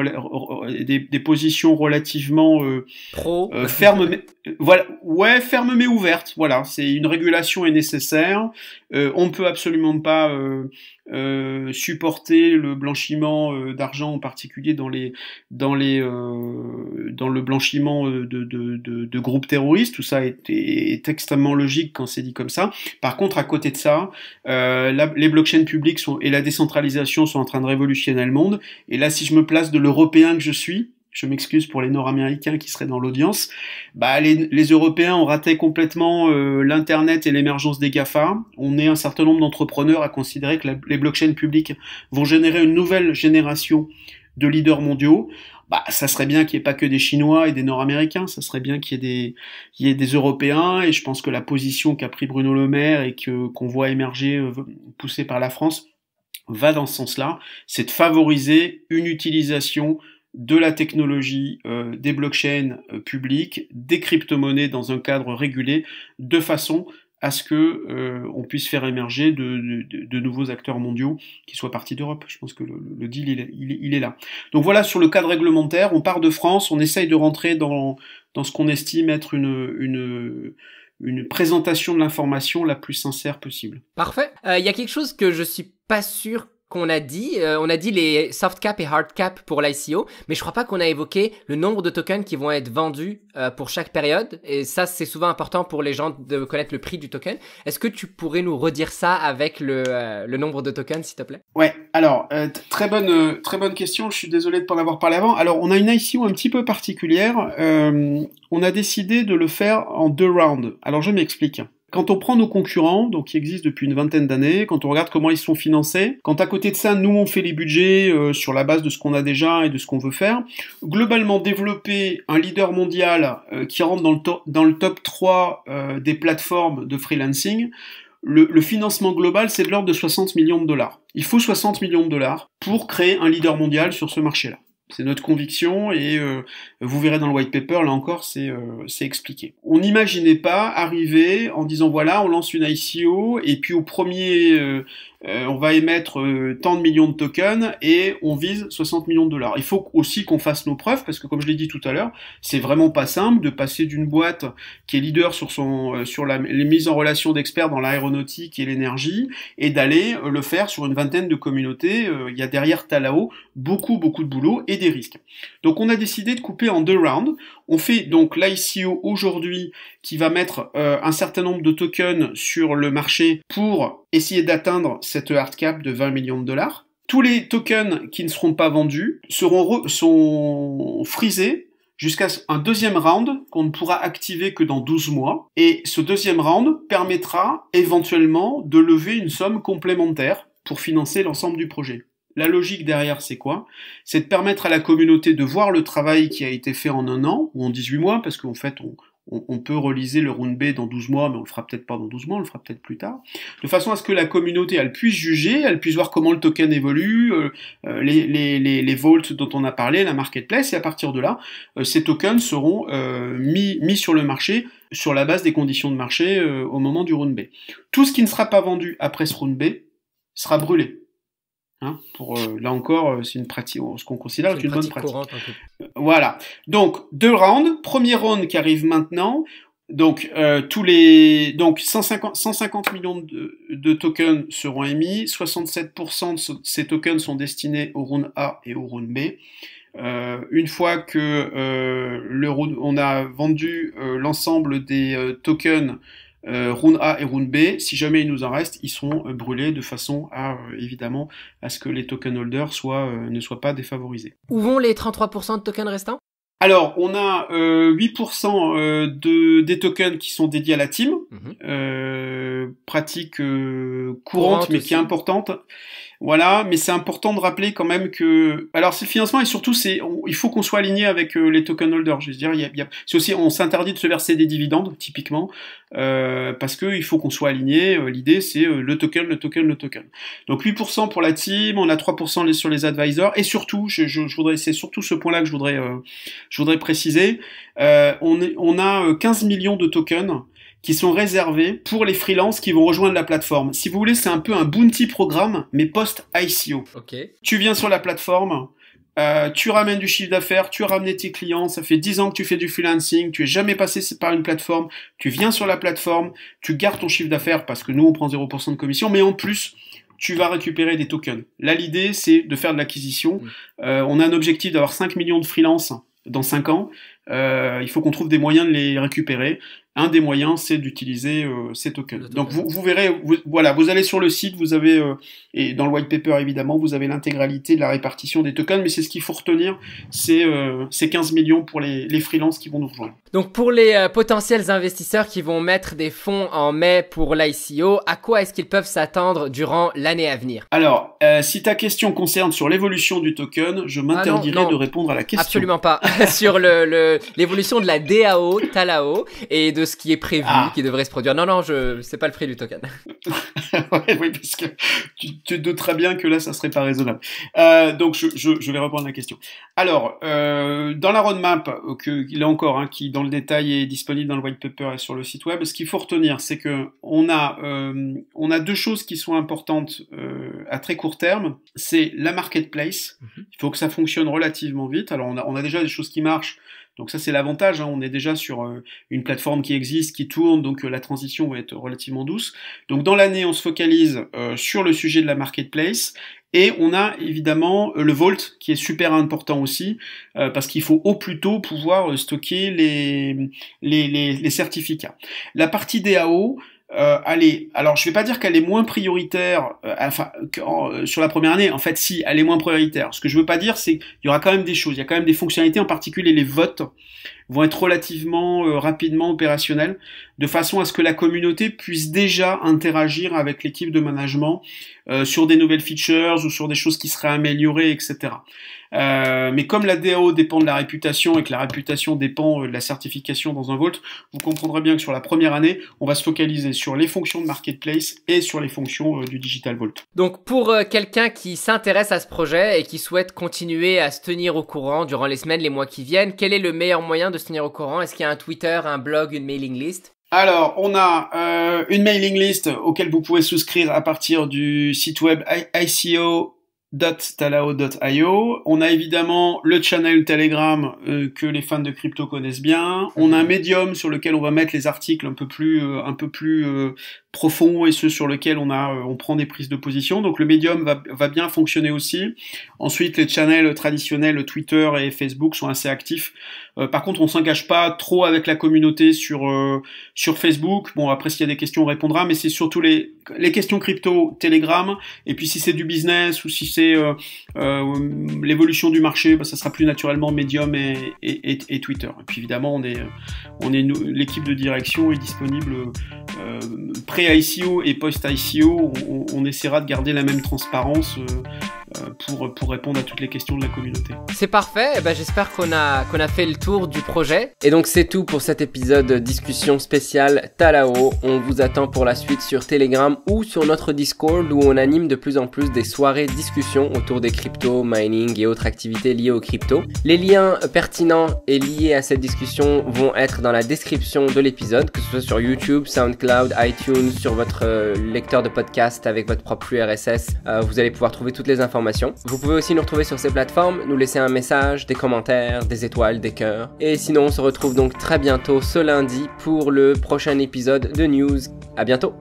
des, positions relativement euh, Pro. Euh, fermes, mais, voilà, ouais, fermes mais ouvertes. Voilà, c'est une régulation est nécessaire. on ne peut absolument pas supporter le blanchiment d'argent en particulier dans les dans les dans le blanchiment de, de, de, de, groupes terroristes. Tout ça est, extrêmement logique quand c'est dit comme ça. Par contre, à à côté de ça, euh, les blockchains publics et la décentralisation sont en train de révolutionner le monde. Et là, si je me place de l'Européen que je suis, je m'excuse pour les Nord-Américains qui seraient dans l'audience, bah, les, Européens ont raté complètement euh, l'Internet et l'émergence des GAFA. On est un certain nombre d'entrepreneurs à considérer que les blockchains publics vont générer une nouvelle génération de leaders mondiaux. Bah, ça serait bien qu'il n'y ait pas que des Chinois et des Nord-Américains, ça serait bien qu'il y, ait des Européens, et je pense que la position qu'a pris Bruno Le Maire et qu'on voit émerger, euh, poussée par la France, va dans ce sens-là, c'est de favoriser une utilisation de la technologie, euh, des blockchains euh, publiques, des crypto-monnaies dans un cadre régulé, de façon à ce que euh, on puisse faire émerger de, nouveaux acteurs mondiaux qui soient partis d'Europe. Je pense que le, deal il est, là. Donc voilà sur le cadre réglementaire, on part de France, on essaye de rentrer dans, dans ce qu'on estime être une, une une présentation de l'information la plus sincère possible. Parfait. Il euh, y a quelque chose que je suis pas sûr qu'on a dit. Euh, on a dit les soft cap et hard cap pour l'ICO, mais je crois pas qu'on a évoqué le nombre de tokens qui vont être vendus euh, pour chaque période. Et ça, c'est souvent important pour les gens de connaître le prix du token. Est-ce que tu pourrais nous redire ça avec le, euh, nombre de tokens, s'il te plaît Ouais. Alors, très bonne, très bonne question. Je suis désolé de pas en avoir parlé avant. Alors, on a une ICO un petit peu particulière. on a décidé de le faire en deux rounds. Alors, je m'explique. Quand on prend nos concurrents, donc qui existent depuis une vingtaine d'années, quand on regarde comment ils sont financés, quand à côté de ça, nous on fait les budgets euh, sur la base de ce qu'on a déjà et de ce qu'on veut faire, globalement développer un leader mondial euh, qui rentre dans le, dans le top 3 euh, des plateformes de freelancing, le, le, financement global, c'est de l'ordre de 60 millions de dollars. Il faut 60 millions de dollars pour créer un leader mondial sur ce marché-là. C'est notre conviction et euh, vous verrez dans le white paper, là encore, euh, c'est expliqué. On n'imaginait pas arriver en disant voilà, on lance une ICO et puis au premier, euh, euh, on va émettre euh, tant de millions de tokens et on vise 60 millions de dollars. Il faut aussi qu'on fasse nos preuves parce que comme je l'ai dit tout à l'heure, c'est vraiment pas simple de passer d'une boîte qui est leader sur son euh, sur la, les mises en relation d'experts dans l'aéronautique et l'énergie et d'aller le faire sur une vingtaine de communautés. Il y a derrière Talao beaucoup beaucoup de boulot et des risques. Donc on a décidé de couper en deux rounds. On fait donc l'ICO aujourd'hui qui va mettre un certain nombre de tokens sur le marché pour essayer d'atteindre cette hard cap de 20 millions de dollars. Tous les tokens qui ne seront pas vendus seront sont frisés jusqu'à un deuxième round qu'on ne pourra activer que dans 12 mois. Et ce deuxième round permettra éventuellement de lever une somme complémentaire pour financer l'ensemble du projet. La logique derrière, c'est quoi C'est de permettre à la communauté de voir le travail qui a été fait en un an ou en 18 mois, parce qu'en fait, on, on, peut reliser le round B dans 12 mois, mais on le fera peut-être pas dans 12 mois, on le fera peut-être plus tard, de façon à ce que la communauté, elle puisse juger, elle puisse voir comment le token évolue, euh, euh, les, les, les, vaults dont on a parlé, la marketplace, et à partir de là, euh, ces tokens seront mis, mis sur le marché sur la base des conditions de marché au moment du round B. Tout ce qui ne sera pas vendu après ce round B sera brûlé. Hein, pour, euh, là encore, euh, c'est une pratique, ce qu'on considère comme une bonne pratique. Euh, voilà. Donc, deux rounds. Premier round qui arrive maintenant. Donc, tous les, donc 150, 150 millions de, tokens seront émis. 67% de ces tokens sont destinés au round A et au round B. une fois que le on a vendu l'ensemble des tokens euh, round A et round B, si jamais il nous en reste, ils seront euh, brûlés de façon à euh, évidemment à ce que les token holders soient, euh, ne soient pas défavorisés. Où vont les 33% de tokens restants alors, on a euh, 8% de, des tokens qui sont dédiés à la team, mhm. pratique courante, mais qui est importante. Voilà, mais c'est important de rappeler quand même que. Alors, c'est le financement et surtout, c'est il faut qu'on soit aligné avec euh, les token holders. Je veux dire, c'est aussi on s'interdit de se verser des dividendes typiquement euh, parce qu'il faut qu'on soit aligné. Euh, l'idée, c'est le token, le token, le token. Donc 8% pour la team, on a 3% sur les advisors et surtout, je, voudrais, c'est surtout ce point-là que je voudrais, je voudrais préciser. on, on a 15 millions de tokens qui sont réservés pour les freelances qui vont rejoindre la plateforme. Si vous voulez, c'est un peu un bounty programme, mais post-ICO. Tu viens sur la plateforme, euh, tu ramènes du chiffre d'affaires, tu ramènes tes clients, ça fait 10 ans que tu fais du freelancing, tu es jamais passé par une plateforme, tu viens sur la plateforme, tu gardes ton chiffre d'affaires parce que nous on prend 0% de commission, mais en plus tu vas récupérer des tokens. Là l'idée c'est de faire de l'acquisition. Euh, on a un objectif d'avoir 5 millions de freelances dans 5 ans. Euh, il faut qu'on trouve des moyens de les récupérer un des moyens, c'est d'utiliser euh, ces tokens. Donc vous, verrez, voilà, vous allez sur le site, vous avez, euh, et dans le white paper évidemment, vous avez l'intégralité de la répartition des tokens, mais c'est ce qu'il faut retenir, c'est euh, 15 millions pour les, les freelances qui vont nous rejoindre. Donc pour les euh, potentiels investisseurs qui vont mettre des fonds en mai pour l'ICO, à quoi est-ce qu'ils peuvent s'attendre durant l'année à venir Alors, si ta question concerne sur l'évolution du token, je ah m'interdirai de répondre à la question. Absolument pas. sur l'évolution le, de la DAO, Talao, et de ce qui est prévu, ah. qui devrait se produire. Non, non, je c'est pas le prix du token. oui, parce que tu, te doutes très bien que là, ça serait pas raisonnable. Euh, donc, je, vais reprendre la question. Alors, euh, dans la roadmap, euh, que, là encore, hein, qui dans le détail est disponible dans le white paper et sur le site web, ce qu'il faut retenir, c'est que on a, on a deux choses qui sont importantes à très court terme. C'est la marketplace. Mhm. Il faut que ça fonctionne relativement vite. Alors, on a, on a déjà des choses qui marchent donc ça c'est l'avantage, hein. on est déjà sur euh, une plateforme qui existe, qui tourne, donc euh, la transition va être relativement douce. Donc dans l'année on se focalise euh, sur le sujet de la marketplace et on a évidemment le Vault qui est super important aussi, parce qu'il faut au plus tôt pouvoir stocker les certificats. La partie DAO, euh, allez, alors je vais pas dire qu'elle est moins prioritaire, enfin euh, euh, sur la première année, en fait si, elle est moins prioritaire. Ce que je veux pas dire, c'est qu'il y aura quand même des choses, il y a quand même des fonctionnalités, en particulier les votes vont être relativement rapidement opérationnels de façon à ce que la communauté puisse déjà interagir avec l'équipe de management euh, sur des nouvelles features ou sur des choses qui seraient améliorées, etc. Euh, mais comme la DAO dépend de la réputation et que la réputation dépend euh, de la certification dans un Vault, vous comprendrez bien que sur la première année, on va se focaliser sur les fonctions de marketplace et sur les fonctions du digital vault. Donc pour quelqu'un qui s'intéresse à ce projet et qui souhaite continuer à se tenir au courant durant les semaines, les mois qui viennent, quel est le meilleur moyen de se tenir au courant Est-ce qu'il y a un Twitter, un blog, une mailing list alors, on a euh, une mailing list auquel vous pouvez souscrire à partir du site web ico.talao.io. On a évidemment le channel Telegram euh, que les fans de crypto connaissent bien. On a un mhm. médium sur lequel on va mettre les articles un peu plus, euh, un peu plus profond et ceux sur lesquels on, a, euh, on prend des prises de position. Donc le médium va, va, bien fonctionner aussi. Ensuite, les channels traditionnels Twitter et Facebook sont assez actifs. Euh, par contre, on s'engage pas trop avec la communauté sur, euh, sur Facebook. Bon, après, s'il y a des questions, on répondra, mais c'est surtout les, les questions crypto, Telegram. Et puis, si c'est du business ou si c'est l'évolution du marché, bah, ça sera plus naturellement médium et, et, Twitter. Et puis, évidemment, on est, on est l'équipe de direction est disponible près ico et post-ICO, on, essaiera de garder la même transparence euh, euh, pour, répondre à toutes les questions de la communauté. C'est parfait, eh ben j'espère qu'on a, qu'on a fait le tour du projet. Et donc c'est tout pour cet épisode discussion spéciale Talao. On vous attend pour la suite sur Telegram ou sur notre Discord où on anime de plus en plus des soirées discussions autour des cryptos, mining et autres activités liées aux cryptos. Les liens pertinents et liés à cette discussion vont être dans la description de l'épisode, que ce soit sur YouTube, SoundCloud, iTunes, sur votre euh, lecteur de podcast avec votre propre URSS. Euh, vous allez pouvoir trouver toutes les informations vous pouvez aussi nous retrouver sur ces plateformes, nous laisser un message, des commentaires, des étoiles, des cœurs. Et sinon, on se retrouve donc très bientôt ce lundi pour le prochain épisode de News. À bientôt!